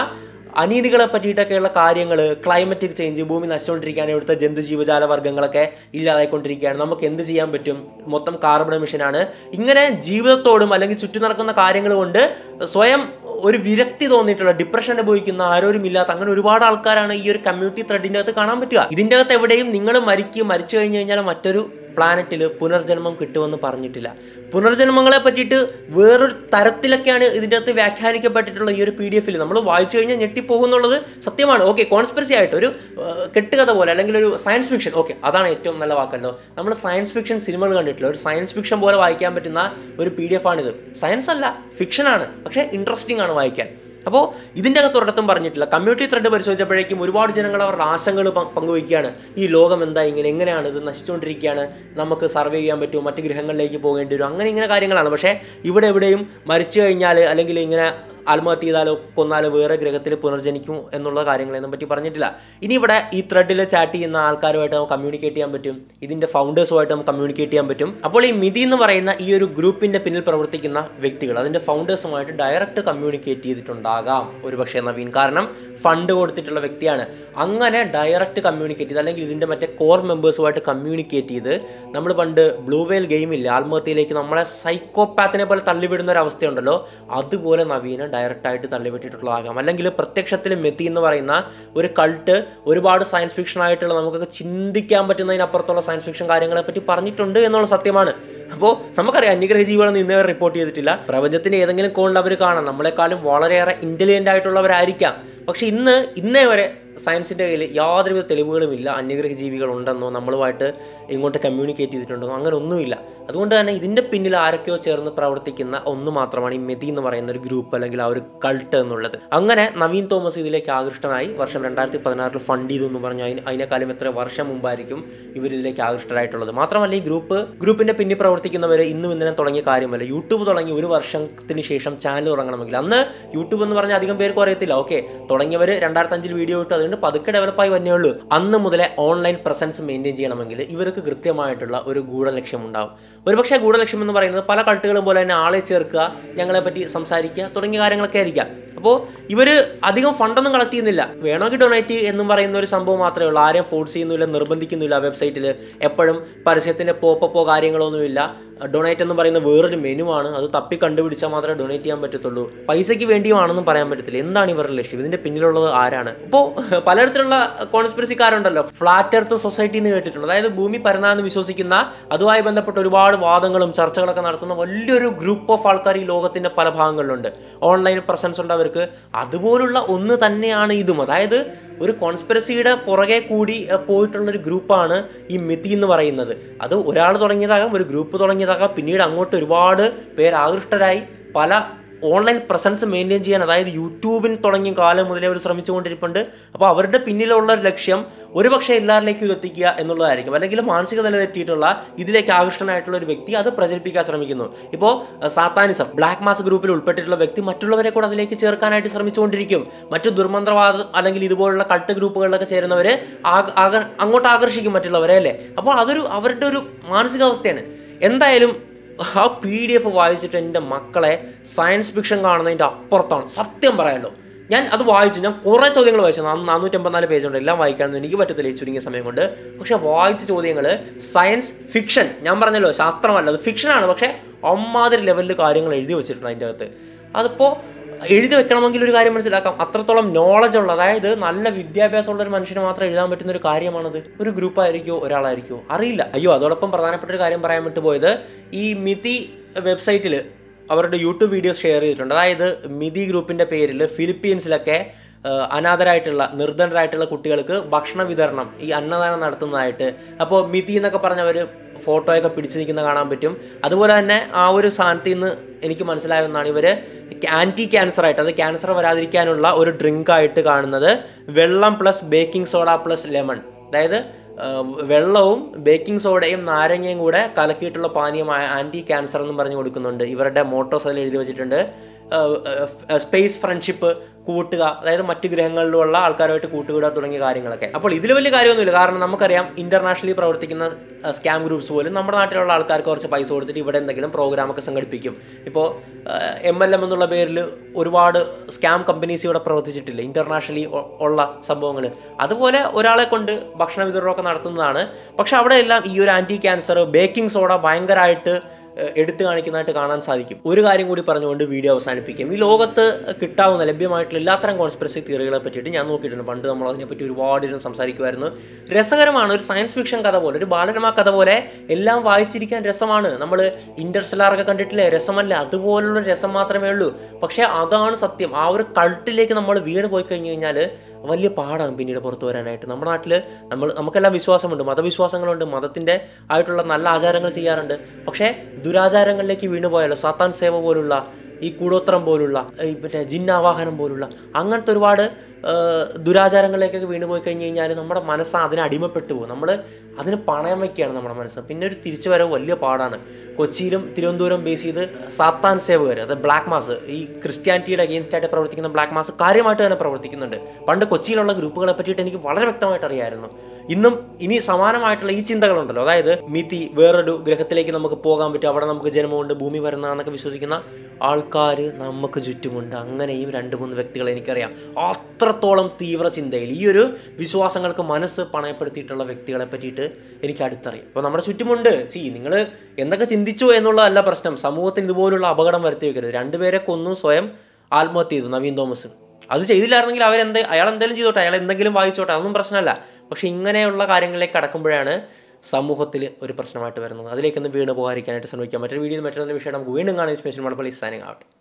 അനീതികളെ പറ്റിയിട്ടൊക്കെയുള്ള കാര്യങ്ങൾ ക്ലൈമറ്റിക് ചേഞ്ച് ഭൂമി നശിച്ചുകൊണ്ടിരിക്കുകയാണ് ഇവിടുത്തെ ജന്തു ജീവജാല വർഗ്ഗങ്ങളൊക്കെ ഇല്ലാതായിക്കൊണ്ടിരിക്കുകയാണ് നമുക്ക് എന്ത് ചെയ്യാൻ പറ്റും മൊത്തം കാർബൺ മിഷനാണ് ഇങ്ങനെ ജീവിതത്തോടും അല്ലെങ്കിൽ ചുറ്റി നടക്കുന്ന കാര്യങ്ങൾ കൊണ്ട് സ്വയം ഒരു വിരക്തി തോന്നിയിട്ടുള്ള ഡിപ്രഷൻ അനുഭവിക്കുന്ന ആരോരും ഇല്ലാത്ത അങ്ങനെ ഒരുപാട് ആൾക്കാരാണ് ഈ ഒരു കമ്മ്യൂണിറ്റി ത്രെഡിൻ്റെ അകത്ത് കാണാൻ പറ്റുക ഇതിൻ്റെ അകത്ത് എവിടെയും നിങ്ങൾ മരിക്കുകയും മരിച്ചു കഴിഞ്ഞ് കഴിഞ്ഞാൽ മറ്റൊരു പ്ലാനറ്റിൽ പുനർജന്മം കിട്ടുമെന്ന് പറഞ്ഞിട്ടില്ല പുനർജന്മങ്ങളെ പറ്റിയിട്ട് വേറൊരു തരത്തിലൊക്കെയാണ് ഇതിൻ്റെ അകത്ത് വ്യാഖ്യാനിക്കപ്പെട്ടിട്ടുള്ള ഈ ഒരു പി ഡി എഫിൽ നമ്മൾ വായിച്ചു കഴിഞ്ഞാൽ ഞെട്ടിപ്പോകുന്നുള്ളത് സത്യമാണ് ഓക്കെ കോൺസ്പിറസി ആയിട്ട് ഒരു കെട്ടുകഥ പോലെ അല്ലെങ്കിൽ ഒരു സയൻസ് ഫിക്ഷൻ ഓക്കെ അതാണ് ഏറ്റവും നല്ല വാക്കല്ലോ നമ്മൾ സയൻസ് ഫിക്ഷൻ സിനിമകൾ കണ്ടിട്ടുള്ള ഒരു സയൻസ് ഫിക്ഷൻ പോലെ വായിക്കാൻ പറ്റുന്ന ഒരു പി ഡി എഫ് ആണിത് സയൻസ് അല്ല ഫിക്ഷനാണ് പക്ഷേ ഇൻട്രസ്റ്റിംഗ് ആണ് വായിക്കാൻ അപ്പോൾ ഇതിൻ്റെ അകത്ത് ഒരിടത്തും പറഞ്ഞിട്ടില്ല കമ്മ്യൂണിറ്റി ത്രെഡ് പരിശോധിച്ചപ്പോഴേക്കും ഒരുപാട് ജനങ്ങൾ അവരുടെ ആശങ്കകൾ പങ്കുവയ്ക്കുകയാണ് ഈ ലോകം എന്താ ഇങ്ങനെ എങ്ങനെയാണ് ഇത് നശിച്ചുകൊണ്ടിരിക്കുകയാണ് നമുക്ക് സർവേ ചെയ്യാൻ പറ്റുമോ മറ്റ് ഗ്രഹങ്ങളിലേക്ക് പോകേണ്ടി വരും അങ്ങനെ ഇങ്ങനെ കാര്യങ്ങളാണ് പക്ഷേ ഇവിടെ എവിടെയും മരിച്ചു കഴിഞ്ഞാൽ അല്ലെങ്കിൽ ഇങ്ങനെ ആത്മഹത്യ ചെയ്താലോ കൊന്നാലോ വേറെ ഗ്രഹത്തിൽ പുനർജനിക്കും എന്നുള്ള കാര്യങ്ങളെയൊന്നും പറ്റി പറഞ്ഞിട്ടില്ല ഇനി ഇവിടെ ഈ ത്രെഡിൽ ചാറ്റ് ചെയ്യുന്ന ആൾക്കാരുമായിട്ട് നമുക്ക് കമ്മ്യൂണിക്കേറ്റ് ചെയ്യാൻ പറ്റും ഇതിൻ്റെ ഫൗണ്ടേഴ്സുമായിട്ട് നമുക്ക് കമ്മ്യൂണിക്കേറ്റ് ചെയ്യാൻ പറ്റും അപ്പോൾ ഈ മിതി എന്ന് പറയുന്ന ഈ ഒരു ഗ്രൂപ്പിൻ്റെ പിന്നിൽ പ്രവർത്തിക്കുന്ന വ്യക്തികൾ അതിൻ്റെ ഫൗണ്ടേഴ്സുമായിട്ട് ഡയറക്റ്റ് കമ്മ്യൂണിക്കേറ്റ് ചെയ്തിട്ടുണ്ടാകാം ഒരു പക്ഷേ നവീൻ കാരണം ഫണ്ട് കൊടുത്തിട്ടുള്ള വ്യക്തിയാണ് അങ്ങനെ ഡയറക്റ്റ് കമ്മ്യൂണിക്കേറ്റ് ചെയ്ത് അല്ലെങ്കിൽ ഇതിൻ്റെ മറ്റേ കോർ മെമ്പേഴ്സുമായിട്ട് കമ്മ്യൂണിക്കേറ്റ് ചെയ്ത് നമ്മൾ പണ്ട് ബ്ലൂവെയിൽ ഗെയിമില്ല ആത്മഹത്യയിലേക്ക് നമ്മളെ സൈക്കോപാത്തിനെ പോലെ തള്ളിവിടുന്ന ഒരു അവസ്ഥയുണ്ടല്ലോ അതുപോലെ നവീന ഡയറക്റ്റ് ആയിട്ട് തള്ളിവിട്ടിട്ടുള്ളതാകാം അല്ലെങ്കിൽ പ്രത്യക്ഷത്തിൽ മെത്തി എന്ന് പറയുന്ന ഒരു കൾട്ട് ഒരുപാട് സയൻസ് ഫിക്ഷൻ ആയിട്ടുള്ള നമുക്കൊക്കെ ചിന്തിക്കാൻ പറ്റുന്നതിനപ്പുറത്തുള്ള സയൻസ് ഫിക്ഷൻ കാര്യങ്ങളെ പറ്റി പറഞ്ഞിട്ടുണ്ട് എന്നുള്ള സത്യമാണ് അപ്പോൾ നമുക്കറിയാം അന്യഗ്രഹ ജീവികളൊന്നും ഇന്നേ റിപ്പോർട്ട് ചെയ്തിട്ടില്ല പ്രപഞ്ചത്തിൻ്റെ ഏതെങ്കിലും കോണിൽ അവർ കാണാം നമ്മളെക്കാളും വളരെയേറെ ഇൻ്റലിജൻ്റ് ആയിട്ടുള്ളവരായിരിക്കാം പക്ഷേ ഇന്ന് ഇന്നേ വരെ സയൻസിൻ്റെ കയ്യിൽ യാതൊരുവിധ തെളിവുകളുമില്ല അന്യഗ്രഹ ജീവികളുണ്ടെന്നോ നമ്മളുമായിട്ട് ഇങ്ങോട്ട് കമ്മ്യൂണിക്കേറ്റ് ചെയ്തിട്ടുണ്ടെന്നോ അങ്ങനെ ഒന്നുമില്ല അതുകൊണ്ട് തന്നെ ഇതിൻ്റെ പിന്നിൽ ആരൊക്കെയോ ചേർന്ന് പ്രവർത്തിക്കുന്ന ഒന്ന് മാത്രമാണ് ഈ മെതി എന്ന് പറയുന്ന ഒരു ഗ്രൂപ്പ് അല്ലെങ്കിൽ ആ ഒരു കൾട്ട് എന്നുള്ളത് അങ്ങനെ നവീൻ തോമസ് ഇതിലേക്ക് ആകൃഷ്ടനായി വർഷം രണ്ടായിരത്തി പതിനാറിൽ ഫണ്ട് ചെയ്തു എന്ന് പറഞ്ഞു അതിന് അതിനേക്കാളും എത്ര വർഷം മുമ്പായിരിക്കും ഇവർ ഇതിലേക്ക് ആകൃഷ്ടരായിട്ടുള്ളത് മാത്രമല്ല ഈ ഗ്രൂപ്പ് ഗ്രൂപ്പിൻ്റെ പിന്നിൽ പ്രവർത്തിക്കുന്നവർ ഇന്നും ഇന്നലെ തുടങ്ങിയ കാര്യമല്ല യൂട്യൂബ് തുടങ്ങി ഒരു വർഷത്തിന് ശേഷം ചാനൽ തുടങ്ങണമെങ്കിൽ അന്ന് യൂട്യൂബ് എന്ന് പറഞ്ഞാൽ അധികം പേർക്കും അറിയത്തില്ല ഓക്കെ തുടങ്ങിയവർ അഞ്ചിൽ വീഡിയോ ഇട്ട് അതുകൊണ്ട് പതുക്കെ ഡെവലപ്പായി വന്നേ ഉള്ളൂ അന്ന് മുതലേ ഓൺലൈൻ പ്രസൻസ് മെയിൻറ്റെയിൻ ചെയ്യണമെങ്കിൽ ഇവർക്ക് കൃത്യമായിട്ടുള്ള ഒരു ഗൂഢലക്ഷ്യം ഉണ്ടാവും ഒരുപക്ഷെ ഗൂഢലക്ഷ്യം എന്ന് പറയുന്നത് പല കൾട്ടുകളും പോലെ തന്നെ ആളെ ചേർക്കുക പറ്റി സംസാരിക്കുക തുടങ്ങിയ കാര്യങ്ങളൊക്കെ ആയിരിക്കാം അപ്പോൾ ഇവർ അധികം ഫണ്ടൊന്നും കളക്ട് ചെയ്യുന്നില്ല വേണമെങ്കിൽ ഡൊണേറ്റ് എന്നും പറയുന്ന ഒരു സംഭവം മാത്രമേ ഉള്ളൂ ആരെയും ഫോഴ്സ് ചെയ്യുന്നില്ല നിർബന്ധിക്കുന്നില്ല വെബ്സൈറ്റിൽ എപ്പോഴും പരസ്യത്തിൻ്റെ പോപ്പപ്പോ കാര്യങ്ങളൊന്നുമില്ല ഡൊണേറ്റ് എന്ന് പറയുന്ന വേറൊരു മെനു ആണ് അത് തപ്പി കണ്ടുപിടിച്ചാൽ മാത്രമേ ഡൊണേറ്റ് ചെയ്യാൻ പറ്റത്തുള്ളൂ പൈസയ്ക്ക് വേണ്ടിയുമാണെന്നും പറയാൻ പറ്റത്തില്ല എന്താണ് ഇവരുടെ ലക്ഷ്യം ഇതിന്റെ പിന്നിലുള്ളത് ആരാണ് ഇപ്പോൾ പലതരത്തിലുള്ള കോൺസ്പിറസിക്കാരുണ്ടല്ലോ ഫ്ലാറ്റ് എർത്ത് സൊസൈറ്റി എന്ന് കേട്ടിട്ടുണ്ട് അതായത് ഭൂമി പരന്നാന്ന് വിശ്വസിക്കുന്ന അതുമായി ബന്ധപ്പെട്ട ഒരുപാട് വാദങ്ങളും ചർച്ചകളൊക്കെ നടത്തുന്ന വലിയൊരു ഗ്രൂപ്പ് ഓഫ് ആൾക്കാർ ഈ ലോകത്തിന്റെ പല ഭാഗങ്ങളിലുണ്ട് ഓൺലൈൻ പ്രസൻസ് ഉള്ളവർക്ക് അതുപോലുള്ള ഒന്ന് തന്നെയാണ് ഇതും അതായത് ഒരു കോൺസ്പിറസിയുടെ പുറകെ കൂടി പോയിട്ടുള്ളൊരു ഗ്രൂപ്പാണ് ഈ മിതി എന്ന് പറയുന്നത് അത് ഒരാൾ തുടങ്ങിയതാകാം ഒരു ഗ്രൂപ്പ് തുടങ്ങിയതാകാം പിന്നീട് അങ്ങോട്ട് ഒരുപാട് പേർ ആകൃഷ്ടരായി പല ഓൺലൈൻ പ്രസൻസ് മെയിൻറ്റെയിൻ ചെയ്യാൻ അതായത് യൂട്യൂബിൽ തുടങ്ങിയ കാലം മുതലേ അവർ ശ്രമിച്ചുകൊണ്ടിരിപ്പുണ്ട് അപ്പോൾ അവരുടെ പിന്നിലുള്ള ഒരു ലക്ഷ്യം ഒരുപക്ഷെ എല്ലാവരിലേക്കും ഇത് എത്തിക്കുക എന്നുള്ളതായിരിക്കും അല്ലെങ്കിൽ മാനസിക നില തെറ്റിയിട്ടുള്ള ഇതിലേക്ക് ആകർഷണമായിട്ടുള്ള ഒരു വ്യക്തി അത് പ്രചരിപ്പിക്കാൻ ശ്രമിക്കുന്നു ഇപ്പോൾ സാത്താനിസം ബ്ലാക്ക് മാസ് ഗ്രൂപ്പിൽ ഉൾപ്പെട്ടിട്ടുള്ള വ്യക്തി മറ്റുള്ളവരെ കൂടെ അതിലേക്ക് ചേർക്കാനായിട്ട് ശ്രമിച്ചുകൊണ്ടിരിക്കും മറ്റു ദുർമന്ത്രവാദം അല്ലെങ്കിൽ ഇതുപോലുള്ള കൾട്ട് ഗ്രൂപ്പുകളിലൊക്കെ ചേരുന്നവർ അങ്ങോട്ട് ആകർഷിക്കും മറ്റുള്ളവരെ അല്ലേ അപ്പോൾ അതൊരു അവരുടെ ഒരു മാനസികാവസ്ഥയാണ് എന്തായാലും ആ പി ഡി എഫ് വായിച്ചിട്ട് എൻ്റെ മക്കളെ സയൻസ് ഫിക്ഷൻ കാണുന്നതിൻ്റെ അപ്പുറത്താണ് സത്യം പറയാമല്ലോ ഞാൻ അത് വായിച്ചു ഞാൻ കുറേ ചോദ്യങ്ങൾ വായിച്ചു നാനൂറ്റമ്പത്തിനാല് ഉണ്ട് എല്ലാം വായിക്കാനൊന്നും എനിക്ക് പറ്റത്തില്ല ഈ ചുരുങ്ങിയ സമയം കൊണ്ട് പക്ഷെ വായിച്ച ചോദ്യങ്ങൾ സയൻസ് ഫിക്ഷൻ ഞാൻ പറഞ്ഞല്ലോ ശാസ്ത്രമല്ല അത് ഫിക്ഷനാണ് പക്ഷേ അമ്മാതിരി ലെവലിൽ കാര്യങ്ങൾ എഴുതി വെച്ചിട്ടുണ്ട് അതിൻ്റെ അകത്ത് അതിപ്പോൾ എഴുതി വെക്കണമെങ്കിൽ ഒരു കാര്യം മനസ്സിലാക്കാം അത്രത്തോളം നോളജ് ഉള്ള അതായത് നല്ല വിദ്യാഭ്യാസമുള്ള ഒരു മനുഷ്യന് മാത്രം എഴുതാൻ പറ്റുന്ന ഒരു കാര്യമാണത് ഒരു ഗ്രൂപ്പായിരിക്കോ ഒരാളായിരിക്കോ അറിയില്ല അയ്യോ അതോടൊപ്പം പ്രധാനപ്പെട്ട ഒരു കാര്യം പറയാൻ പോയത് ഈ മിതി വെബ്സൈറ്റിൽ അവരുടെ യൂട്യൂബ് വീഡിയോസ് ഷെയർ ചെയ്തിട്ടുണ്ട് അതായത് മിതി ഗ്രൂപ്പിൻ്റെ പേരിൽ ഫിലിപ്പീൻസിലൊക്കെ അനാഥരായിട്ടുള്ള നിർദ്ധനരായിട്ടുള്ള കുട്ടികൾക്ക് ഭക്ഷണ വിതരണം ഈ അന്നദാനം നടത്തുന്നതായിട്ട് അപ്പോൾ മിതി എന്നൊക്കെ പറഞ്ഞവർ ഫോട്ടോയൊക്കെ പിടിച്ചു നിൽക്കുന്ന കാണാൻ പറ്റും അതുപോലെ തന്നെ ആ ഒരു സ്ഥാനത്ത് നിന്ന് എനിക്ക് ഒന്നാണ് ഇവർ ആൻറ്റി ക്യാൻസർ ആയിട്ട് അത് ക്യാൻസർ വരാതിരിക്കാനുള്ള ഒരു ഡ്രിങ്കായിട്ട് കാണുന്നത് വെള്ളം plus baking soda plus lemon അതായത് വെള്ളവും ബേക്കിംഗ് സോഡയും നാരങ്ങയും കൂടെ കലക്കിയിട്ടുള്ള പാനീയം ആൻറ്റി ക്യാൻസർ എന്നും പറഞ്ഞു കൊടുക്കുന്നുണ്ട് ഇവരുടെ മോട്ടോസ് അതിൽ എഴുതി വെച്ചിട്ടുണ്ട് സ്പേസ് ഫ്രണ്ട്ഷിപ്പ് കൂട്ടുക അതായത് മറ്റ് ഗ്രഹങ്ങളിലുള്ള ആൾക്കാരുമായിട്ട് കൂട്ടുകൂടുക തുടങ്ങിയ കാര്യങ്ങളൊക്കെ അപ്പോൾ ഇതിൽ വലിയ കാര്യമൊന്നുമില്ല കാരണം നമുക്കറിയാം ഇന്റർനാഷണലി പ്രവർത്തിക്കുന്ന സ്കാം ഗ്രൂപ്പ്സ് പോലും നമ്മുടെ നാട്ടിലുള്ള ആൾക്കാർക്ക് കുറച്ച് പൈസ കൊടുത്തിട്ട് ഇവിടെ എന്തെങ്കിലും പ്രോഗ്രാമൊക്കെ സംഘടിപ്പിക്കും ഇപ്പോൾ എം എൽ എം എന്നുള്ള പേരിൽ ഒരുപാട് സ്കാം കമ്പനീസ് ഇവിടെ പ്രവർത്തിച്ചിട്ടില്ല ഇന്റർനാഷണലി ഉള്ള സംഭവങ്ങൾ അതുപോലെ ഒരാളെ കൊണ്ട് ഭക്ഷണ വിതരണമൊക്കെ നടത്തുന്നതാണ് പക്ഷേ അവിടെ എല്ലാം ഈ ഒരു ആൻറ്റി ക്യാൻസർ ബേക്കിംഗ് സോഡ ഭയങ്കരമായിട്ട് എടുത്തു കാണിക്കുന്നതായിട്ട് കാണാൻ സാധിക്കും ഒരു കാര്യം കൂടി പറഞ്ഞുകൊണ്ട് വീഡിയോ അവസാനിപ്പിക്കും ഈ ലോകത്ത് കിട്ടാവുന്ന ലഭ്യമായിട്ടുള്ള എല്ലാത്തരം കോൺസ്പിറസി തിയറികളെ പറ്റിയിട്ട് ഞാൻ നോക്കിയിട്ടുണ്ട് പണ്ട് നമ്മൾ അതിനെപ്പറ്റി ഒരുപാട് ഇരുന്ന് സംസാരിക്കുമായിരുന്നു രസകരമാണ് ഒരു സയൻസ് ഫിക്ഷൻ കഥ പോലെ ഒരു ബാലരമ കഥ പോലെ എല്ലാം വായിച്ചിരിക്കാൻ രസമാണ് നമ്മൾ ഇൻ്റർസ്റ്റെല്ലാറൊക്കെ കണ്ടിട്ടില്ലേ രസമല്ല അതുപോലുള്ള രസം മാത്രമേ ഉള്ളൂ പക്ഷേ അതാണ് സത്യം ആ ഒരു കൾട്ടിലേക്ക് നമ്മൾ വീട് പോയി കഴിഞ്ഞു കഴിഞ്ഞാൽ വലിയ പാടാകും പിന്നീട് പുറത്തു വരാനായിട്ട് നമ്മുടെ നാട്ടിൽ നമ്മൾ നമുക്കെല്ലാം വിശ്വാസമുണ്ട് മതവിശ്വാസങ്ങളുണ്ട് മതത്തിൻ്റെ ആയിട്ടുള്ള നല്ല ആചാരങ്ങൾ ചെയ്യാറുണ്ട് പക്ഷേ ദുരാചാരങ്ങളിലേക്ക് വീണുപോയാലോ സാത്താൻ സേവ പോലുള്ള ഈ കൂടോത്രം പോലുള്ള ഈ മറ്റേ ജിന്നാവാഹനം പോലുള്ള അങ്ങനത്തെ ഒരുപാട് ദുരാചാരങ്ങളിലേക്കൊക്കെ വീണുപോയി കഴിഞ്ഞ് കഴിഞ്ഞാൽ നമ്മുടെ മനസ്സ് അതിന് അടിമപ്പെട്ടു പോകും നമ്മൾ അതിന് പണയം വയ്ക്കുകയാണ് നമ്മുടെ മനസ്സ് പിന്നെ ഒരു തിരിച്ചു വരവ് വലിയ പാടാണ് കൊച്ചിയിലും തിരുവനന്തപുരം ബേസ് ചെയ്ത് സാത്താൻ സേവകർ അതായത് ബ്ലാക്ക് മാസ് ഈ ക്രിസ്ത്യാനിറ്റിയുടെ അഗെയിൻസ്റ്റായിട്ട് പ്രവർത്തിക്കുന്ന ബ്ലാക്ക് മാസ് കാര്യമായിട്ട് തന്നെ പ്രവർത്തിക്കുന്നുണ്ട് പണ്ട് കൊച്ചിയിലുള്ള ഗ്രൂപ്പുകളെ പറ്റിയിട്ട് എനിക്ക് വളരെ വ്യക്തമായിട്ട് അറിയായിരുന്നു ഇന്നും ഇനി സമാനമായിട്ടുള്ള ഈ ചിന്തകളുണ്ടല്ലോ അതായത് മിതി വേറൊരു ഗ്രഹത്തിലേക്ക് നമുക്ക് പോകാൻ പറ്റും അവിടെ നമുക്ക് ജന്മമുണ്ട് ഭൂമി വരുന്നതെന്നൊക്കെ വിശ്വസിക്കുന്ന ആൾ ആൾക്കാർ നമുക്ക് ചുറ്റുമുണ്ട് അങ്ങനെയും രണ്ട് മൂന്ന് വ്യക്തികളെ എനിക്കറിയാം അത്രത്തോളം തീവ്ര ചിന്തയിൽ ഈ ഒരു വിശ്വാസങ്ങൾക്ക് മനസ്സ് പണയപ്പെടുത്തിയിട്ടുള്ള വ്യക്തികളെ പറ്റിയിട്ട് എനിക്ക് അടുത്തറിയാം അപ്പോൾ നമ്മുടെ ചുറ്റുമുണ്ട് സി നിങ്ങൾ എന്തൊക്കെ ചിന്തിച്ചു എന്നുള്ളതല്ല പ്രശ്നം സമൂഹത്തിന് ഇതുപോലുള്ള അപകടം വരുത്തി വെക്കരുത് രണ്ടുപേരെ കൊന്നു സ്വയം ആത്മഹത്യ ചെയ്തു നവീൻ തോമസ് അത് ചെയ്തില്ലായിരുന്നെങ്കിൽ അവരെന്ത് അയാൾ എന്തെങ്കിലും ചെയ്തോട്ടെ അയാൾ എന്തെങ്കിലും വായിച്ചോട്ടെ അതൊന്നും പ്രശ്നമല്ല പക്ഷെ ഇങ്ങനെയുള്ള കാര്യങ്ങളിലേക്ക് കടക്കുമ്പോഴാണ് സമൂഹത്തിൽ ഒരു പ്രശ്നമായിട്ട് വരുന്നത് അതിലേക്കൊന്ന് വീണ് പോകാതിരിക്കാനായിട്ട് ശ്രമിക്കാം മറ്റൊരു വീഡിയോ മറ്റൊരു വിഷയം നമുക്ക് വീണ്ടും കാണാൻ സ്പെഷ്യൽ മണപ്പള്ളി സാനിങ് ആവട്ടെ